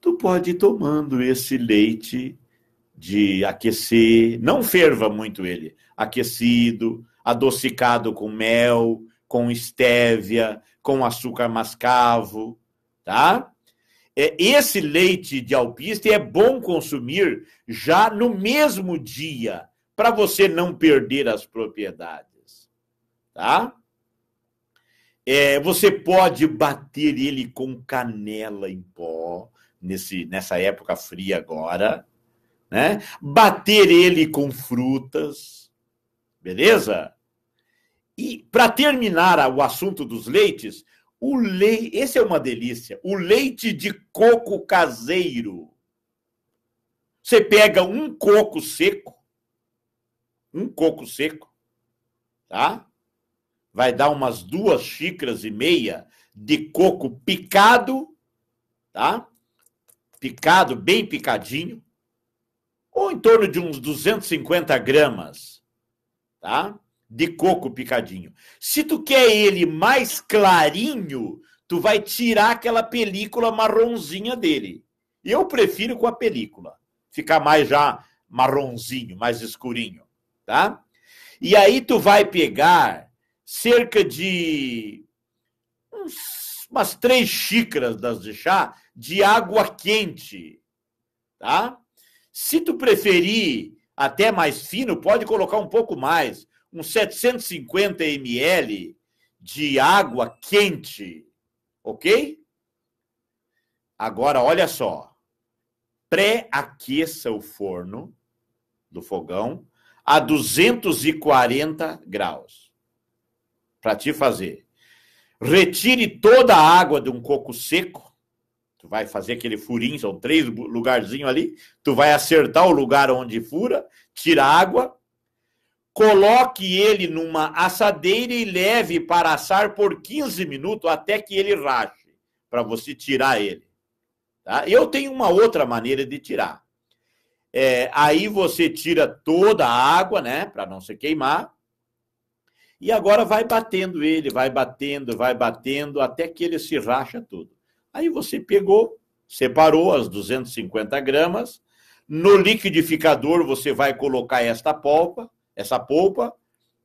Tu pode ir tomando esse leite de aquecer, não ferva muito ele, aquecido, adocicado com mel, com estévia, com açúcar mascavo, tá? É, esse leite de alpiste é bom consumir já no mesmo dia, para você não perder as propriedades, tá? É, você pode bater ele com canela em pó, nesse, nessa época fria agora, né? Bater ele com frutas, beleza? E para terminar o assunto dos leites, o leite, esse é uma delícia, o leite de coco caseiro. Você pega um coco seco, um coco seco, tá? Vai dar umas duas xícaras e meia de coco picado, tá? Picado, bem picadinho, ou em torno de uns 250 gramas, tá? de coco picadinho. Se tu quer ele mais clarinho, tu vai tirar aquela película marronzinha dele. Eu prefiro com a película, ficar mais já marronzinho, mais escurinho, tá? E aí tu vai pegar cerca de uns, umas três xícaras das de chá de água quente, tá? Se tu preferir até mais fino, pode colocar um pouco mais com 750 ml de água quente, ok? Agora, olha só. Pré-aqueça o forno do fogão a 240 graus para te fazer. Retire toda a água de um coco seco. Tu vai fazer aquele furinho, são três lugarzinhos ali. Tu vai acertar o lugar onde fura, tira a água, coloque ele numa assadeira e leve para assar por 15 minutos até que ele rache, para você tirar ele. Tá? Eu tenho uma outra maneira de tirar. É, aí você tira toda a água, né, para não se queimar. E agora vai batendo ele, vai batendo, vai batendo, até que ele se racha tudo. Aí você pegou, separou as 250 gramas, no liquidificador você vai colocar esta polpa, essa polpa,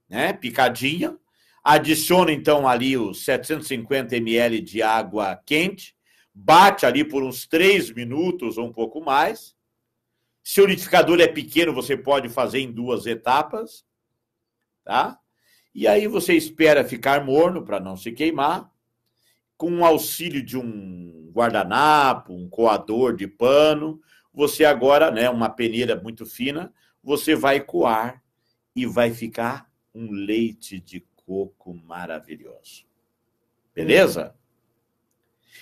né, picadinha. Adiciona então ali os 750 ml de água quente, bate ali por uns 3 minutos ou um pouco mais. Se o liquidificador é pequeno, você pode fazer em duas etapas, tá? E aí você espera ficar morno para não se queimar, com o auxílio de um guardanapo, um coador de pano, você agora, né, uma peneira muito fina, você vai coar e vai ficar um leite de coco maravilhoso. Beleza?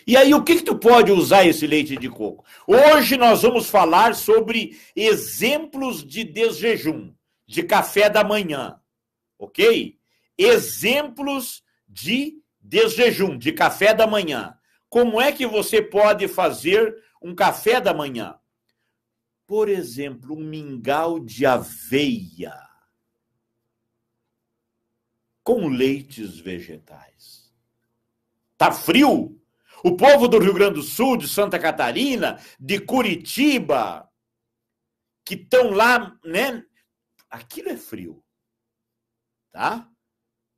E aí, o que, que tu pode usar esse leite de coco? Hoje nós vamos falar sobre exemplos de desjejum, de café da manhã, ok? Exemplos de desjejum, de café da manhã. Como é que você pode fazer um café da manhã? Por exemplo, um mingau de aveia com leites vegetais. Tá frio? O povo do Rio Grande do Sul, de Santa Catarina, de Curitiba, que estão lá, né? Aquilo é frio. Tá?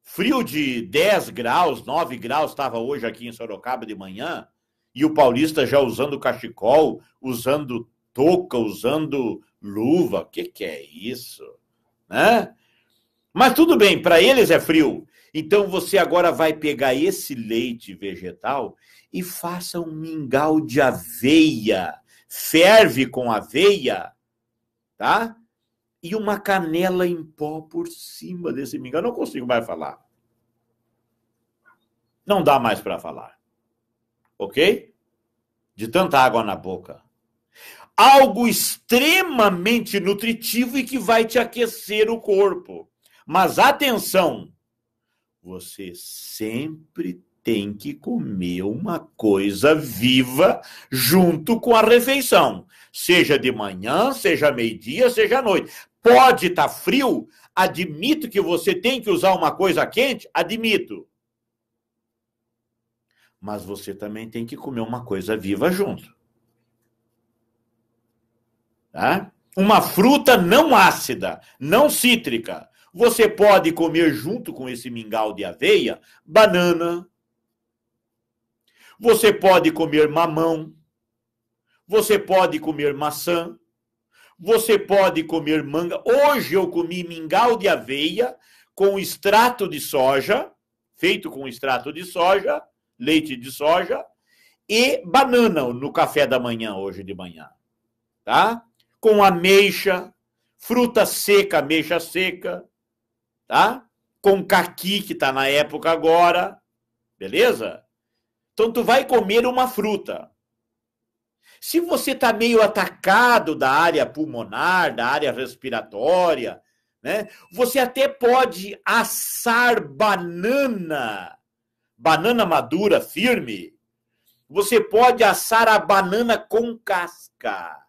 Frio de 10 graus, 9 graus, estava hoje aqui em Sorocaba de manhã, e o paulista já usando cachecol, usando touca, usando luva. O que, que é isso? Né? Mas tudo bem, para eles é frio. Então você agora vai pegar esse leite vegetal e faça um mingau de aveia. Ferve com aveia, tá? E uma canela em pó por cima desse mingau. não consigo mais falar. Não dá mais para falar. OK? De tanta água na boca. Algo extremamente nutritivo e que vai te aquecer o corpo. Mas atenção, você sempre tem que comer uma coisa viva junto com a refeição, seja de manhã, seja meio-dia, seja à noite. Pode estar tá frio, admito que você tem que usar uma coisa quente, admito. Mas você também tem que comer uma coisa viva junto. Tá? Uma fruta não ácida, não cítrica. Você pode comer junto com esse mingau de aveia banana. Você pode comer mamão. Você pode comer maçã. Você pode comer manga. Hoje eu comi mingau de aveia com extrato de soja, feito com extrato de soja, leite de soja e banana no café da manhã hoje de manhã, tá? Com ameixa, fruta seca, ameixa seca, tá? Com caqui que tá na época agora, beleza? Então tu vai comer uma fruta. Se você tá meio atacado da área pulmonar, da área respiratória, né? Você até pode assar banana, banana madura firme. Você pode assar a banana com casca.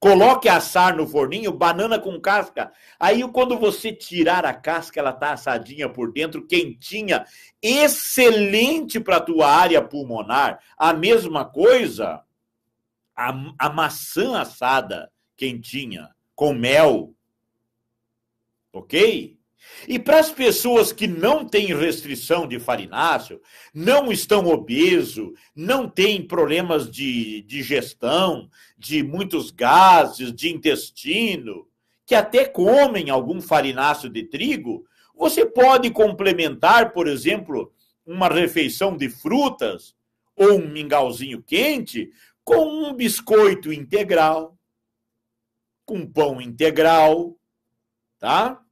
Coloque assar no forninho, banana com casca. Aí quando você tirar a casca, ela está assadinha por dentro, quentinha, excelente para tua área pulmonar. A mesma coisa a, a maçã assada, quentinha, com mel. OK? E para as pessoas que não têm restrição de farináceo, não estão obeso, não têm problemas de digestão, de muitos gases, de intestino, que até comem algum farináceo de trigo, você pode complementar, por exemplo, uma refeição de frutas ou um mingauzinho quente com um biscoito integral, com pão integral, tá?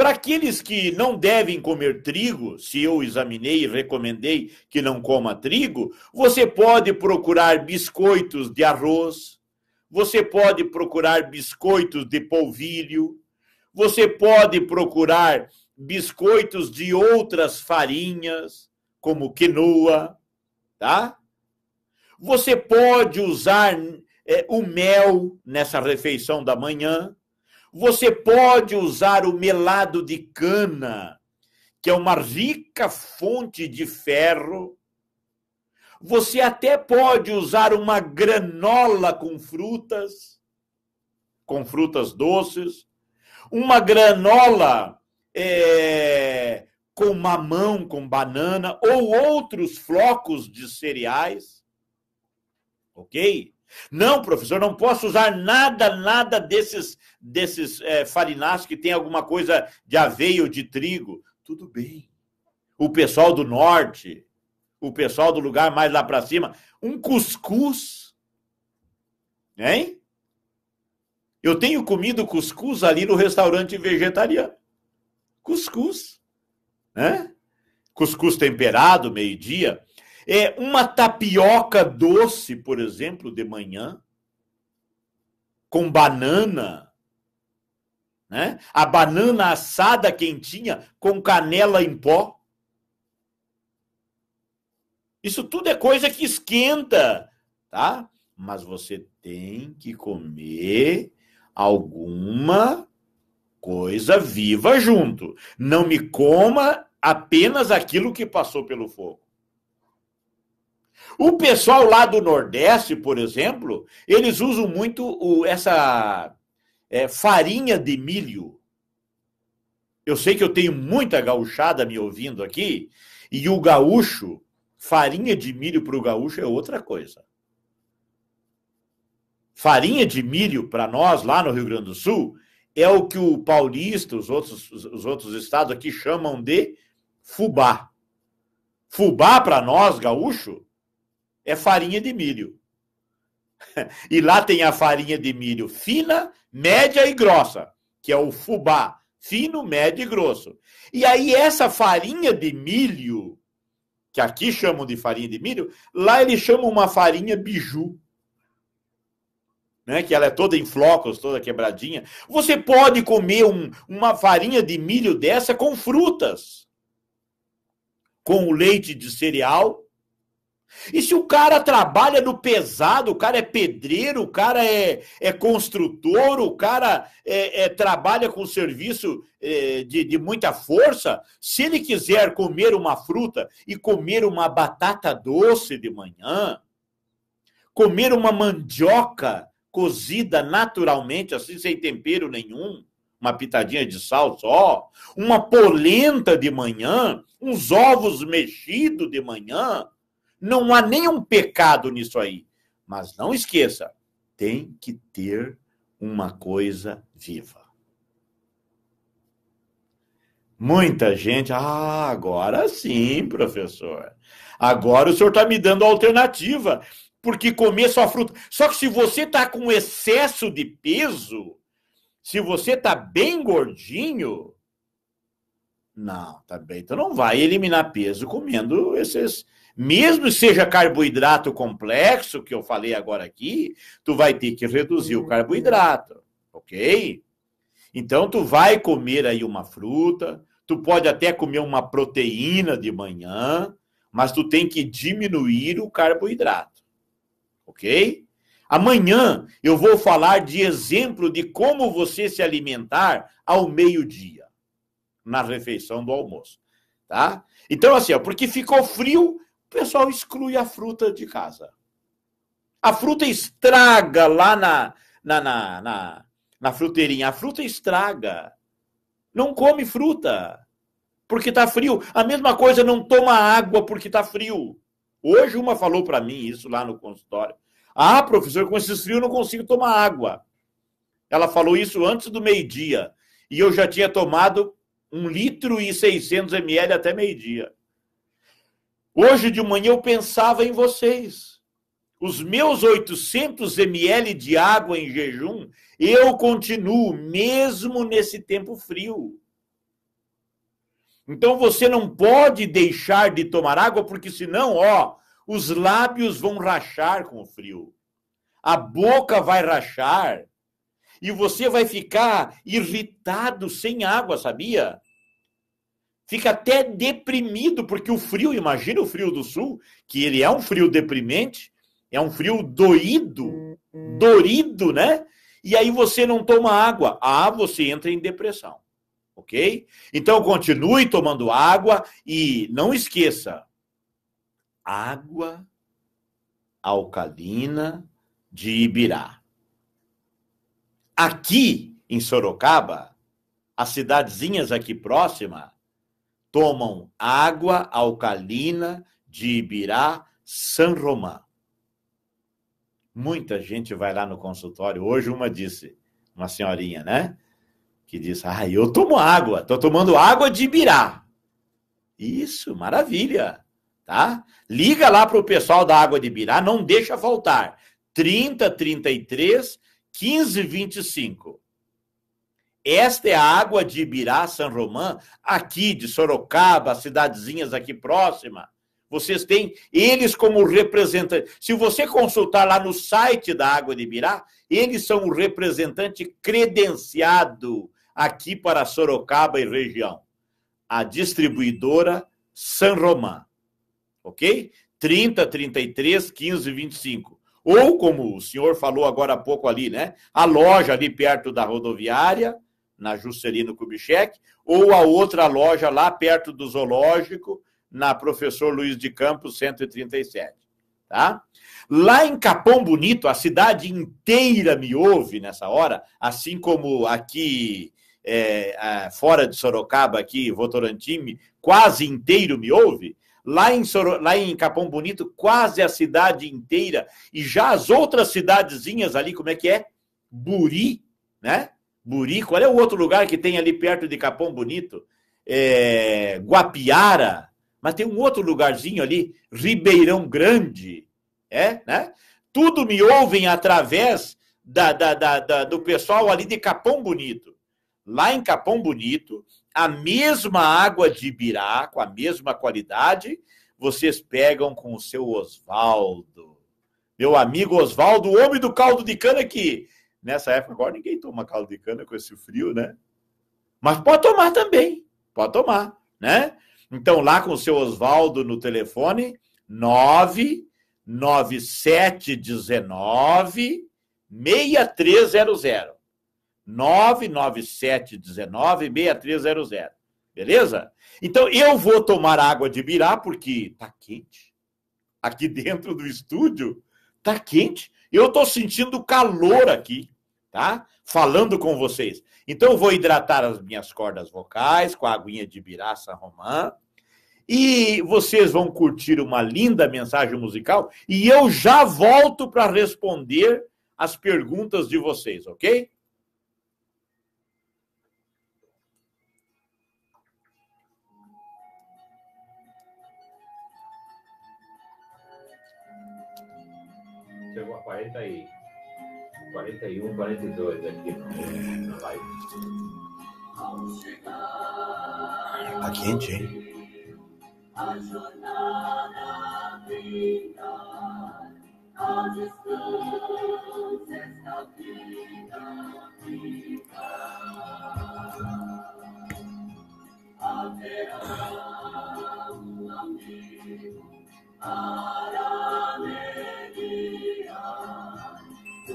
Para aqueles que não devem comer trigo, se eu examinei e recomendei que não coma trigo, você pode procurar biscoitos de arroz, você pode procurar biscoitos de polvilho, você pode procurar biscoitos de outras farinhas, como quinoa, tá? Você pode usar é, o mel nessa refeição da manhã. Você pode usar o melado de cana, que é uma rica fonte de ferro. Você até pode usar uma granola com frutas, com frutas doces, uma granola é, com mamão, com banana ou outros flocos de cereais. Ok? Não, professor, não posso usar nada, nada desses desses é, farináceos que tem alguma coisa de aveia ou de trigo. Tudo bem. O pessoal do norte, o pessoal do lugar mais lá para cima, um cuscuz. Hein? Eu tenho comido cuscuz ali no restaurante vegetariano. Cuscuz. Né? Cuscuz temperado, meio-dia. É uma tapioca doce, por exemplo, de manhã, com banana, né? A banana assada quentinha com canela em pó. Isso tudo é coisa que esquenta, tá? Mas você tem que comer alguma coisa viva junto. Não me coma apenas aquilo que passou pelo fogo. O pessoal lá do Nordeste, por exemplo, eles usam muito o, essa é, farinha de milho. Eu sei que eu tenho muita gauchada me ouvindo aqui, e o gaúcho, farinha de milho para o gaúcho é outra coisa. Farinha de milho para nós lá no Rio Grande do Sul é o que o paulista, os outros, os outros estados aqui chamam de fubá. Fubá para nós, gaúcho, é farinha de milho. E lá tem a farinha de milho fina, média e grossa, que é o fubá, fino, médio e grosso. E aí essa farinha de milho, que aqui chamam de farinha de milho, lá eles chamam uma farinha biju. Né, que ela é toda em flocos, toda quebradinha. Você pode comer um, uma farinha de milho dessa com frutas, com o leite de cereal, e se o cara trabalha no pesado, o cara é pedreiro, o cara é, é construtor, o cara é, é trabalha com serviço é, de, de muita força, se ele quiser comer uma fruta e comer uma batata doce de manhã, comer uma mandioca cozida naturalmente, assim, sem tempero nenhum, uma pitadinha de sal só, uma polenta de manhã, uns ovos mexidos de manhã não há nenhum pecado nisso aí. Mas não esqueça, tem que ter uma coisa viva. Muita gente, ah, agora sim, professor. Agora o senhor está me dando alternativa, porque comer só fruta. Só que se você está com excesso de peso, se você está bem gordinho, não, tá bem. Então não vai eliminar peso comendo esses, mesmo seja carboidrato complexo, que eu falei agora aqui, tu vai ter que reduzir o carboidrato, ok? Então, tu vai comer aí uma fruta, tu pode até comer uma proteína de manhã, mas tu tem que diminuir o carboidrato, ok? Amanhã eu vou falar de exemplo de como você se alimentar ao meio-dia, na refeição do almoço, tá? Então, assim, ó, porque ficou frio, o pessoal exclui a fruta de casa. A fruta estraga lá na, na, na, na, na fruteirinha. A fruta estraga. Não come fruta porque está frio. A mesma coisa, não toma água porque está frio. Hoje uma falou para mim isso lá no consultório. Ah, professor, com esses frios eu não consigo tomar água. Ela falou isso antes do meio-dia. E eu já tinha tomado um litro e 600 ml até meio-dia. Hoje de manhã eu pensava em vocês. Os meus 800 ml de água em jejum, eu continuo, mesmo nesse tempo frio. Então você não pode deixar de tomar água, porque senão, ó, os lábios vão rachar com o frio, a boca vai rachar, e você vai ficar irritado sem água, sabia? fica até deprimido, porque o frio, imagina o frio do sul, que ele é um frio deprimente, é um frio doído, dorido, né? E aí você não toma água, ah, você entra em depressão, ok? Então continue tomando água e não esqueça, água alcalina de Ibirá. Aqui em Sorocaba, as cidadezinhas aqui próximas, tomam água alcalina de Ibirá, San Román. Muita gente vai lá no consultório. Hoje uma disse, uma senhorinha, né? Que disse: Ah, eu tomo água, tô tomando água de Ibirá. Isso, maravilha, tá? Liga lá para o pessoal da água de Ibirá, não deixa faltar. 30 33 15 25. Esta é a água de Ibirá, San Román, aqui de Sorocaba, cidadezinhas aqui próxima. Vocês têm eles como representantes. Se você consultar lá no site da Água de Ibirá, eles são o representante credenciado aqui para Sorocaba e região. A distribuidora San Román. OK? 30, 33, 15, 25. Ou, como o senhor falou agora há pouco ali, né? A loja ali perto da rodoviária, na Juscelino Kubitschek, ou a outra loja lá perto do zoológico, na Professor Luiz de Campos 137, tá? Lá em Capão Bonito, a cidade inteira me ouve nessa hora, assim como aqui é, fora de Sorocaba, aqui Votorantim, quase inteiro me ouve. Lá em, Sor... lá em Capão Bonito, quase a cidade inteira, e já as outras cidadezinhas ali, como é que é? Buri, né? Buri, qual é o outro lugar que tem ali perto de Capão Bonito? É, Guapiara, mas tem um outro lugarzinho ali, Ribeirão Grande, é, né? Tudo me ouvem através da, da, da, da, do pessoal ali de Capão Bonito. Lá em Capão Bonito, a mesma água de Ibirá, com a mesma qualidade, vocês pegam com o seu Osvaldo. Meu amigo Osvaldo, o homem do caldo de cana que Nessa época, agora ninguém toma caldo de cana com esse frio, né? Mas pode tomar também, pode tomar, né? Então, lá com o seu Oswaldo no telefone, 99719 6300. 99719 6300. Beleza? Então, eu vou tomar água de birá porque tá quente. Aqui dentro do estúdio tá quente. Eu estou sentindo calor aqui, tá? Falando com vocês. Então, eu vou hidratar as minhas cordas vocais com a aguinha de biraça romã. E vocês vão curtir uma linda mensagem musical. E eu já volto para responder as perguntas de vocês, ok? 40 e 41, 42 aqui na live. Tá quente, hein? A jornada vinda, a distância está vinda, viva. Haverá um amigo para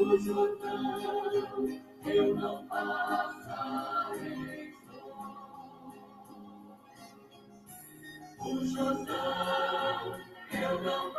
do Jordão eu não passarei só. O Jordão eu não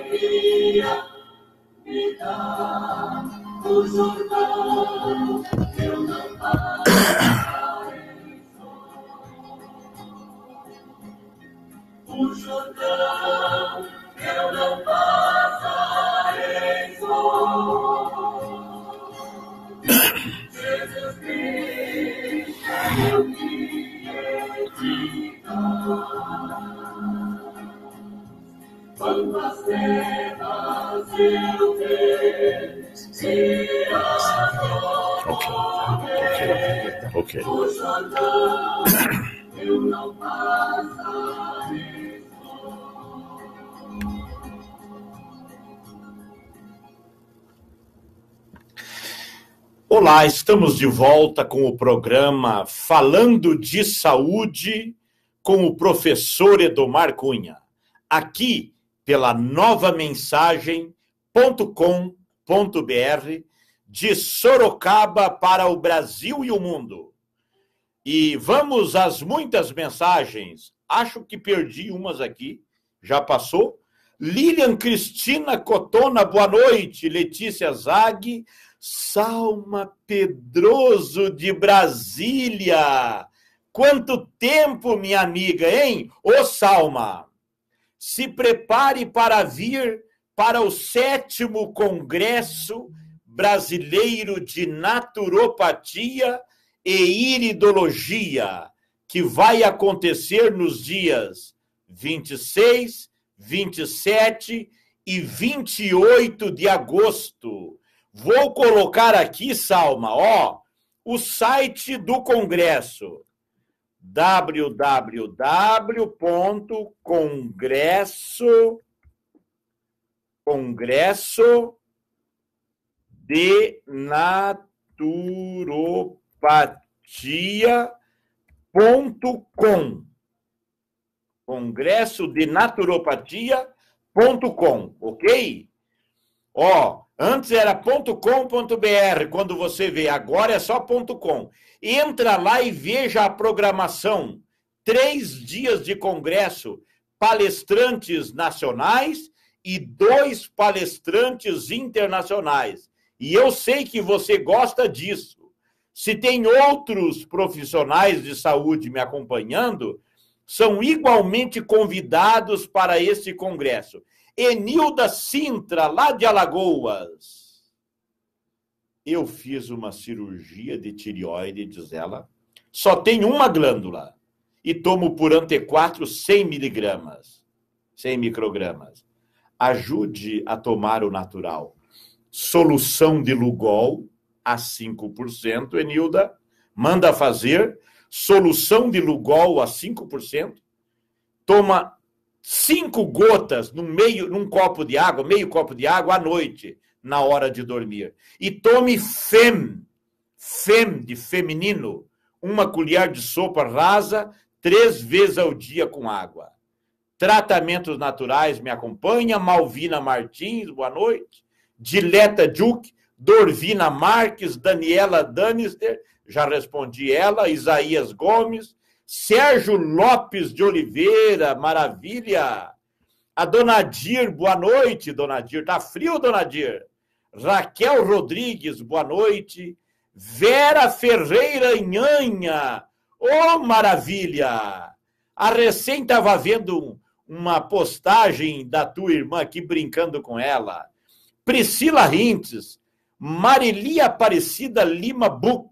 alegria me dá o Jordão. Eu não passarei O Jordão, eu não passarei Ok. Ok. Olá, estamos de volta com o programa Falando de Saúde com o professor Edomar Cunha. Aqui pela novamensagem.com.br de Sorocaba para o Brasil e o mundo. E vamos às muitas mensagens. Acho que perdi umas aqui, já passou. Lilian Cristina Cotona, boa noite. Letícia Zag, Salma Pedroso de Brasília. Quanto tempo, minha amiga, hein? Ô, Salma! se prepare para vir para o sétimo Congresso Brasileiro de Naturopatia e Iridologia, que vai acontecer nos dias 26, 27 e 28 de agosto. Vou colocar aqui, Salma, ó, o site do Congresso www.congresso congresso de naturopatia.com congresso de naturopatia.com, ok? Ó, antes era .com.br, quando você vê, agora é só .com. Entra lá e veja a programação. Três dias de congresso, palestrantes nacionais e dois palestrantes internacionais. E eu sei que você gosta disso. Se tem outros profissionais de saúde me acompanhando, são igualmente convidados para esse congresso. Enilda Sintra, lá de Alagoas. Eu fiz uma cirurgia de tireoide, diz ela. Só tem uma glândula. E tomo por antequatro 100 miligramas, 100 microgramas. Ajude a tomar o natural. Solução de Lugol, a 5%, Enilda. Manda fazer solução de Lugol a 5%, toma cinco gotas no meio, num copo de água, meio copo de água à noite, na hora de dormir. E tome FEM, FEM de feminino, uma colher de sopa rasa, três vezes ao dia com água. Tratamentos naturais me acompanha, Malvina Martins, boa noite. Dileta duke Dorvina Marques, Daniela Danister, já respondi ela, Isaías Gomes, Sérgio Lopes de Oliveira, maravilha. A Donadir, boa noite, Donadir. Tá frio, Donadir? Raquel Rodrigues, boa noite. Vera Ferreira Nhanha, oh maravilha! A recém estava vendo uma postagem da tua irmã aqui brincando com ela. Priscila Rintes, Marilia Aparecida Lima Buch,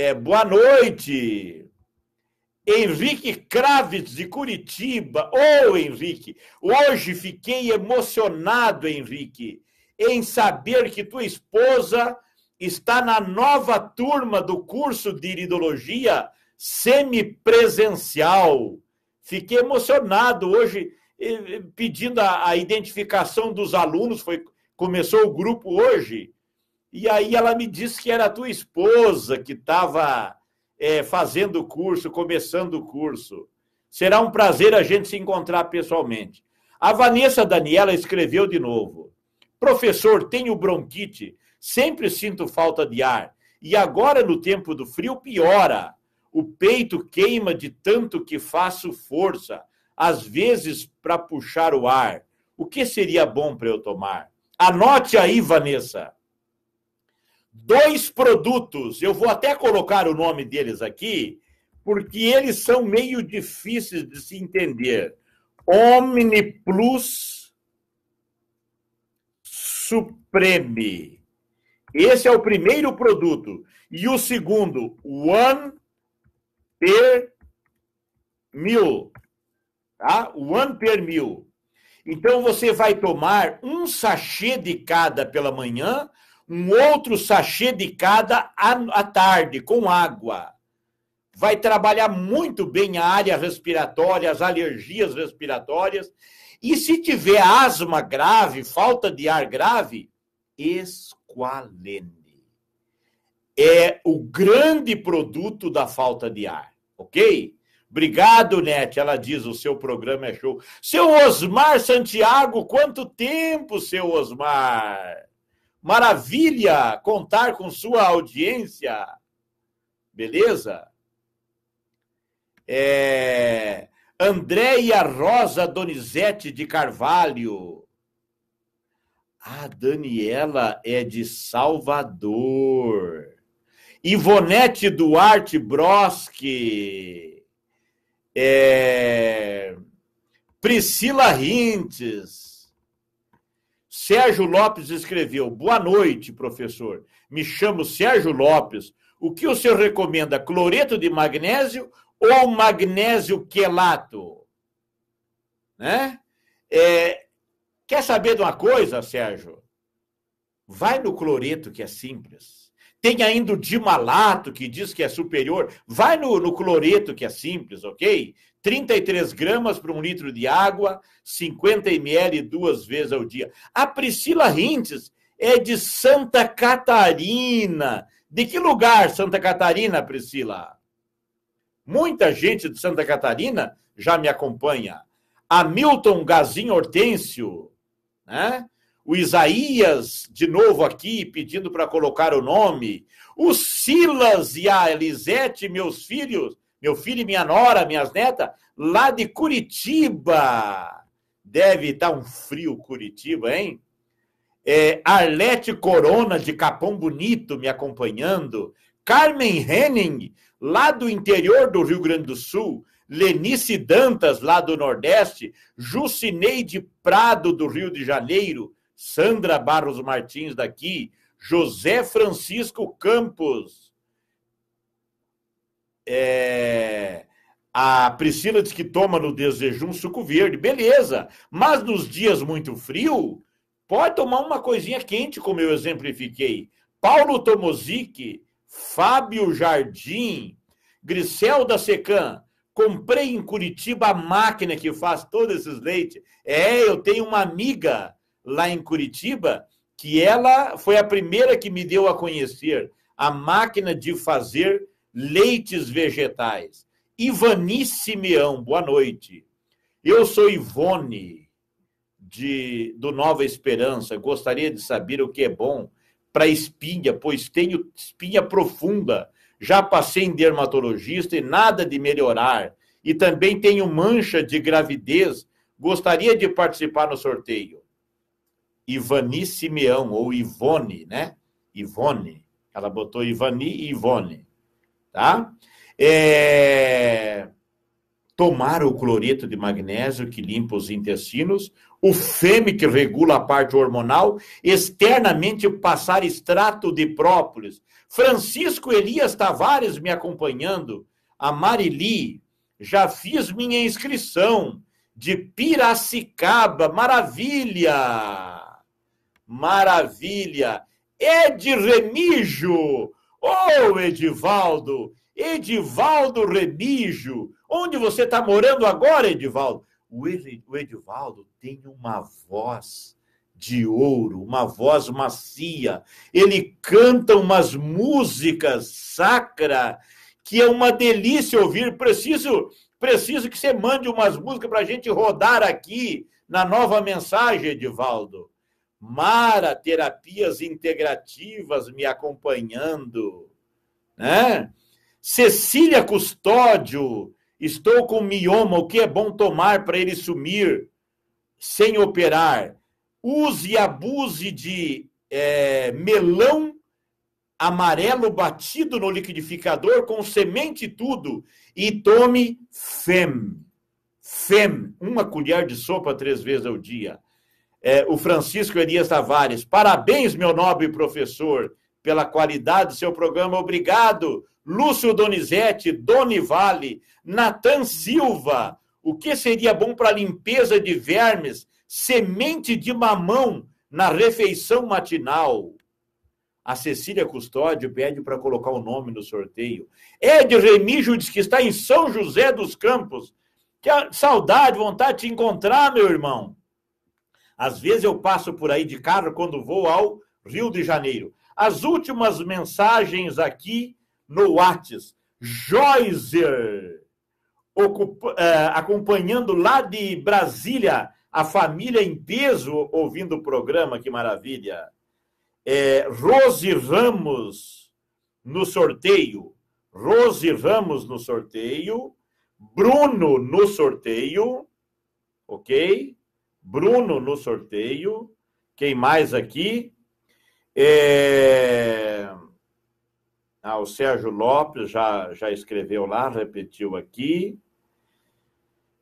é, boa noite. Henrique Craves, de Curitiba. Ô, oh, Henrique, hoje fiquei emocionado, Henrique, em saber que tua esposa está na nova turma do curso de iridologia semipresencial. Fiquei emocionado hoje, eh, eh, pedindo a, a identificação dos alunos, foi, começou o grupo hoje. E aí ela me disse que era a tua esposa que estava é, fazendo o curso, começando o curso. Será um prazer a gente se encontrar pessoalmente. A Vanessa Daniela escreveu de novo: Professor, tenho bronquite, sempre sinto falta de ar. E agora, no tempo do frio, piora. O peito queima de tanto que faço força, às vezes para puxar o ar. O que seria bom para eu tomar? Anote aí, Vanessa dois produtos. Eu vou até colocar o nome deles aqui, porque eles são meio difíceis de se entender. Omni Plus Supreme. Esse é o primeiro produto. E o segundo, One Per Mil. Tá? One Per Mil. Então você vai tomar um sachê de cada pela manhã, um outro sachê de cada à tarde, com água. Vai trabalhar muito bem a área respiratória, as alergias respiratórias. E se tiver asma grave, falta de ar grave, esqualene. É o grande produto da falta de ar, ok? Obrigado, Nete. Ela diz: o seu programa é show. Seu Osmar Santiago, quanto tempo, seu Osmar? Maravilha contar com sua audiência. Beleza? É... Andréia Rosa Donizete de Carvalho. Ah, Daniela é de Salvador. Ivonete Duarte Broschi. É... Priscila Rintes. Sérgio Lopes escreveu: Boa noite, professor. Me chamo Sérgio Lopes. O que o senhor recomenda? Cloreto de magnésio ou magnésio quelato? Né? É, quer saber de uma coisa, Sérgio? Vai no cloreto, que é simples. Tem ainda o dimalato, que diz que é superior. Vai no, no cloreto, que é simples, ok? 33 gramas para um litro de água, 50 ml duas vezes ao dia. A Priscila Rintes é de Santa Catarina. De que lugar Santa Catarina, Priscila? Muita gente de Santa Catarina já me acompanha. Hamilton Gazin Hortêncio, né? o Isaías, de novo aqui, pedindo para colocar o nome, o Silas e a Elisete, meus filhos, meu filho e minha nora, minhas netas, lá de Curitiba. Deve estar tá um frio Curitiba, hein? É, Arlete Corona, de Capão Bonito, me acompanhando. Carmen Henning, lá do interior do Rio Grande do Sul. Lenice Dantas, lá do Nordeste. Jucineide Prado, do Rio de Janeiro. Sandra Barros Martins, daqui. José Francisco Campos é... A Priscila diz que toma no desjejum suco verde, beleza. Mas nos dias muito frio, pode tomar uma coisinha quente, como eu exemplifiquei. Paulo Tomozic, Fábio Jardim, Griselda Secan. Comprei em Curitiba a máquina que faz todos esses leites. É, eu tenho uma amiga lá em Curitiba que ela foi a primeira que me deu a conhecer a máquina de fazer leites vegetais. Ivani Simeão, boa noite. Eu sou Ivone, de, do Nova Esperança. Gostaria de saber o que é bom para espinha, pois tenho espinha profunda. Já passei em dermatologista e nada de melhorar. E também tenho mancha de gravidez. Gostaria de participar no sorteio. Ivani Simeão, ou Ivone, né? Ivone. Ela botou Ivani e Ivone tá? É... Tomar o cloreto de magnésio que limpa os intestinos, o fêmea que regula a parte hormonal, externamente passar extrato de própolis. Francisco Elias Tavares me acompanhando, a Marili, já fiz minha inscrição de Piracicaba, maravilha! Maravilha! É Ed Remígio, Ô, oh, Edivaldo! Edivaldo Remígio! Onde você está morando agora, Edivaldo? O Edivaldo tem uma voz de ouro, uma voz macia. Ele canta umas músicas sacra que é uma delícia ouvir. Preciso, preciso que você mande umas músicas para a gente rodar aqui na nova mensagem, Edivaldo. Mara Terapias Integrativas me acompanhando, né? Cecília Custódio, estou com mioma, o que é bom tomar para ele sumir sem operar? Use e abuse de é, melão amarelo batido no liquidificador com semente e tudo e tome FEM. FEM, uma colher de sopa três vezes ao dia é, o Francisco Elias Tavares. Parabéns, meu nobre professor, pela qualidade do seu programa. Obrigado. Lúcio Donizete, Donivale, Natan Silva. O que seria bom para limpeza de vermes? Semente de mamão na refeição matinal. A Cecília Custódio pede para colocar o nome no sorteio. Ed Remígio diz que está em São José dos Campos. Que saudade, vontade de te encontrar, meu irmão. Às vezes eu passo por aí de carro quando vou ao Rio de Janeiro. As últimas mensagens aqui no Whats. Joyzer, é, acompanhando lá de Brasília, a família em peso ouvindo o programa, que maravilha. É, Rose Ramos no sorteio. Rose Ramos no sorteio. Bruno no sorteio. Ok? Bruno no sorteio. Quem mais aqui? É... Ah, o Sérgio Lopes já, já escreveu lá, repetiu aqui.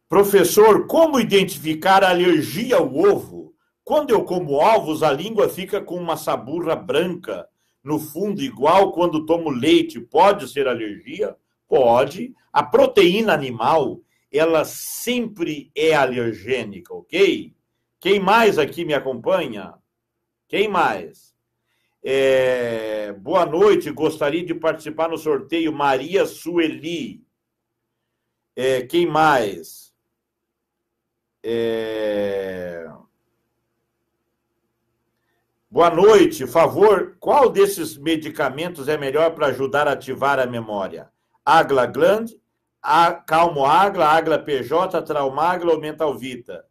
Professor, como identificar a alergia ao ovo? Quando eu como ovos, a língua fica com uma saburra branca, no fundo, igual quando tomo leite. Pode ser alergia? Pode. A proteína animal, ela sempre é alergênica, ok? Quem mais aqui me acompanha? Quem mais? É, boa noite, gostaria de participar no sorteio Maria Sueli. É, quem mais? É... Boa noite, favor. Qual desses medicamentos é melhor para ajudar a ativar a memória? Agla Gland, a, Calmo Agla, Agla PJ, Traumagla ou Mentalvita?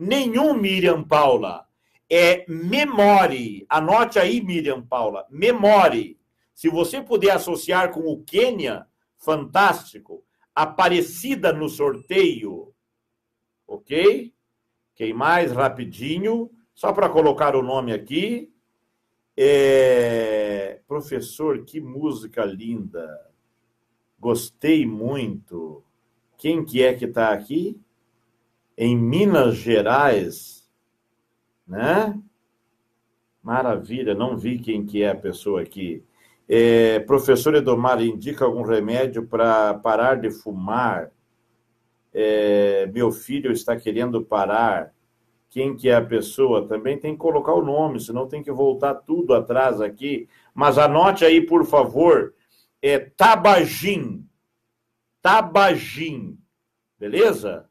nenhum Miriam Paula. É memore. Anote aí, Miriam Paula. Memore. Se você puder associar com o Quênia, fantástico. Aparecida no sorteio. Ok? Quem mais? Rapidinho. Só para colocar o nome aqui. É... Professor, que música linda. Gostei muito. Quem que é que está aqui? em Minas Gerais, né? Maravilha, não vi quem que é a pessoa aqui. É, professor Edomar, indica algum remédio para parar de fumar? É, meu filho está querendo parar. Quem que é a pessoa? Também tem que colocar o nome, senão tem que voltar tudo atrás aqui. Mas anote aí, por favor, é Tabajim. Tabajim, beleza?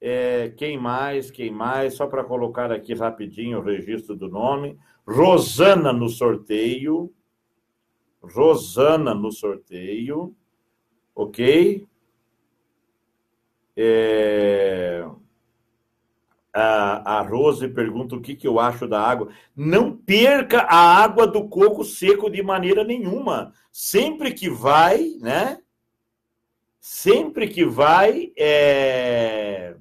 É, quem mais? Quem mais? Só para colocar aqui rapidinho o registro do nome. Rosana no sorteio. Rosana no sorteio. Ok? É... A, a Rose pergunta o que, que eu acho da água. Não perca a água do coco seco de maneira nenhuma. Sempre que vai, né? Sempre que vai, é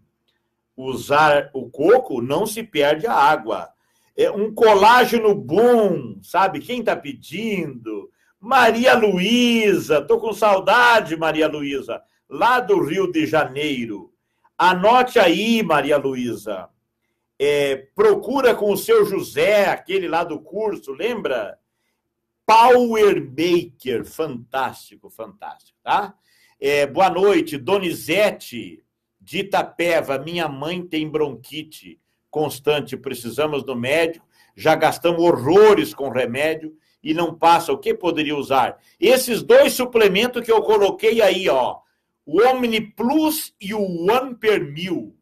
usar o coco, não se perde a água. É um colágeno bom, sabe? Quem está pedindo? Maria Luísa, tô com saudade, Maria Luísa, lá do Rio de Janeiro. Anote aí, Maria Luísa. É, procura com o seu José, aquele lá do curso, lembra? Power Maker, fantástico, fantástico, tá? É, boa noite, Donizete. Dita Peva, minha mãe tem bronquite constante, precisamos do médico, já gastamos horrores com remédio e não passa. O que poderia usar? Esses dois suplementos que eu coloquei aí, ó, o Omni Plus e o One Per Mil.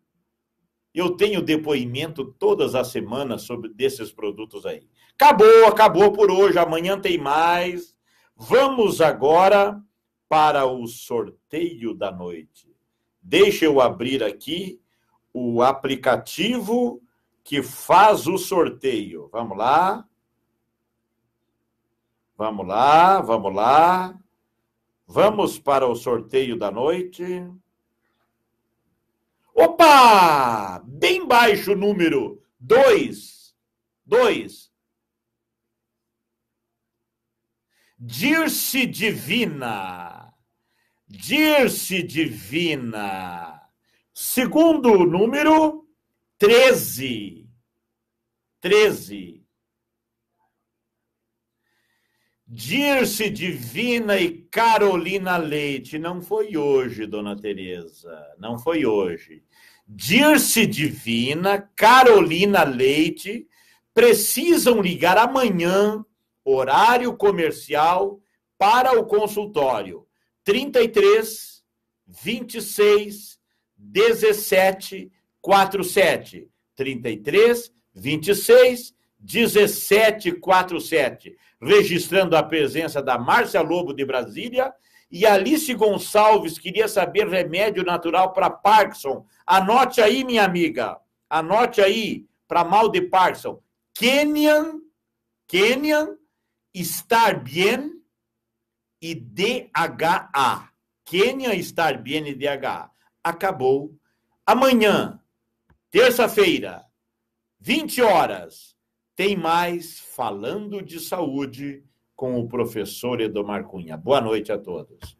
Eu tenho depoimento todas as semanas sobre desses produtos aí. Acabou, acabou por hoje. Amanhã tem mais. Vamos agora para o sorteio da noite. Deixa eu abrir aqui o aplicativo que faz o sorteio. Vamos lá. Vamos lá, vamos lá. Vamos para o sorteio da noite. Opa! Bem baixo o número. Dois. Dois. Dir-se Divina dir-se divina. Segundo número, 13. 13. Dirce Divina e Carolina Leite. Não foi hoje, dona Tereza. Não foi hoje. Dirce Divina, Carolina Leite precisam ligar amanhã, horário comercial, para o consultório. 33 26 17 47. 33 26 17 47. Registrando a presença da Márcia Lobo de Brasília e Alice Gonçalves queria saber remédio natural para Parkinson. Anote aí, minha amiga. Anote aí para mal de Parkinson. Kenyan, Kenyan, estar bem e DHA. Kenya estar bem DHA. Acabou. Amanhã, terça-feira, 20 horas, tem mais Falando de Saúde com o professor Edomar Cunha. Boa noite a todos.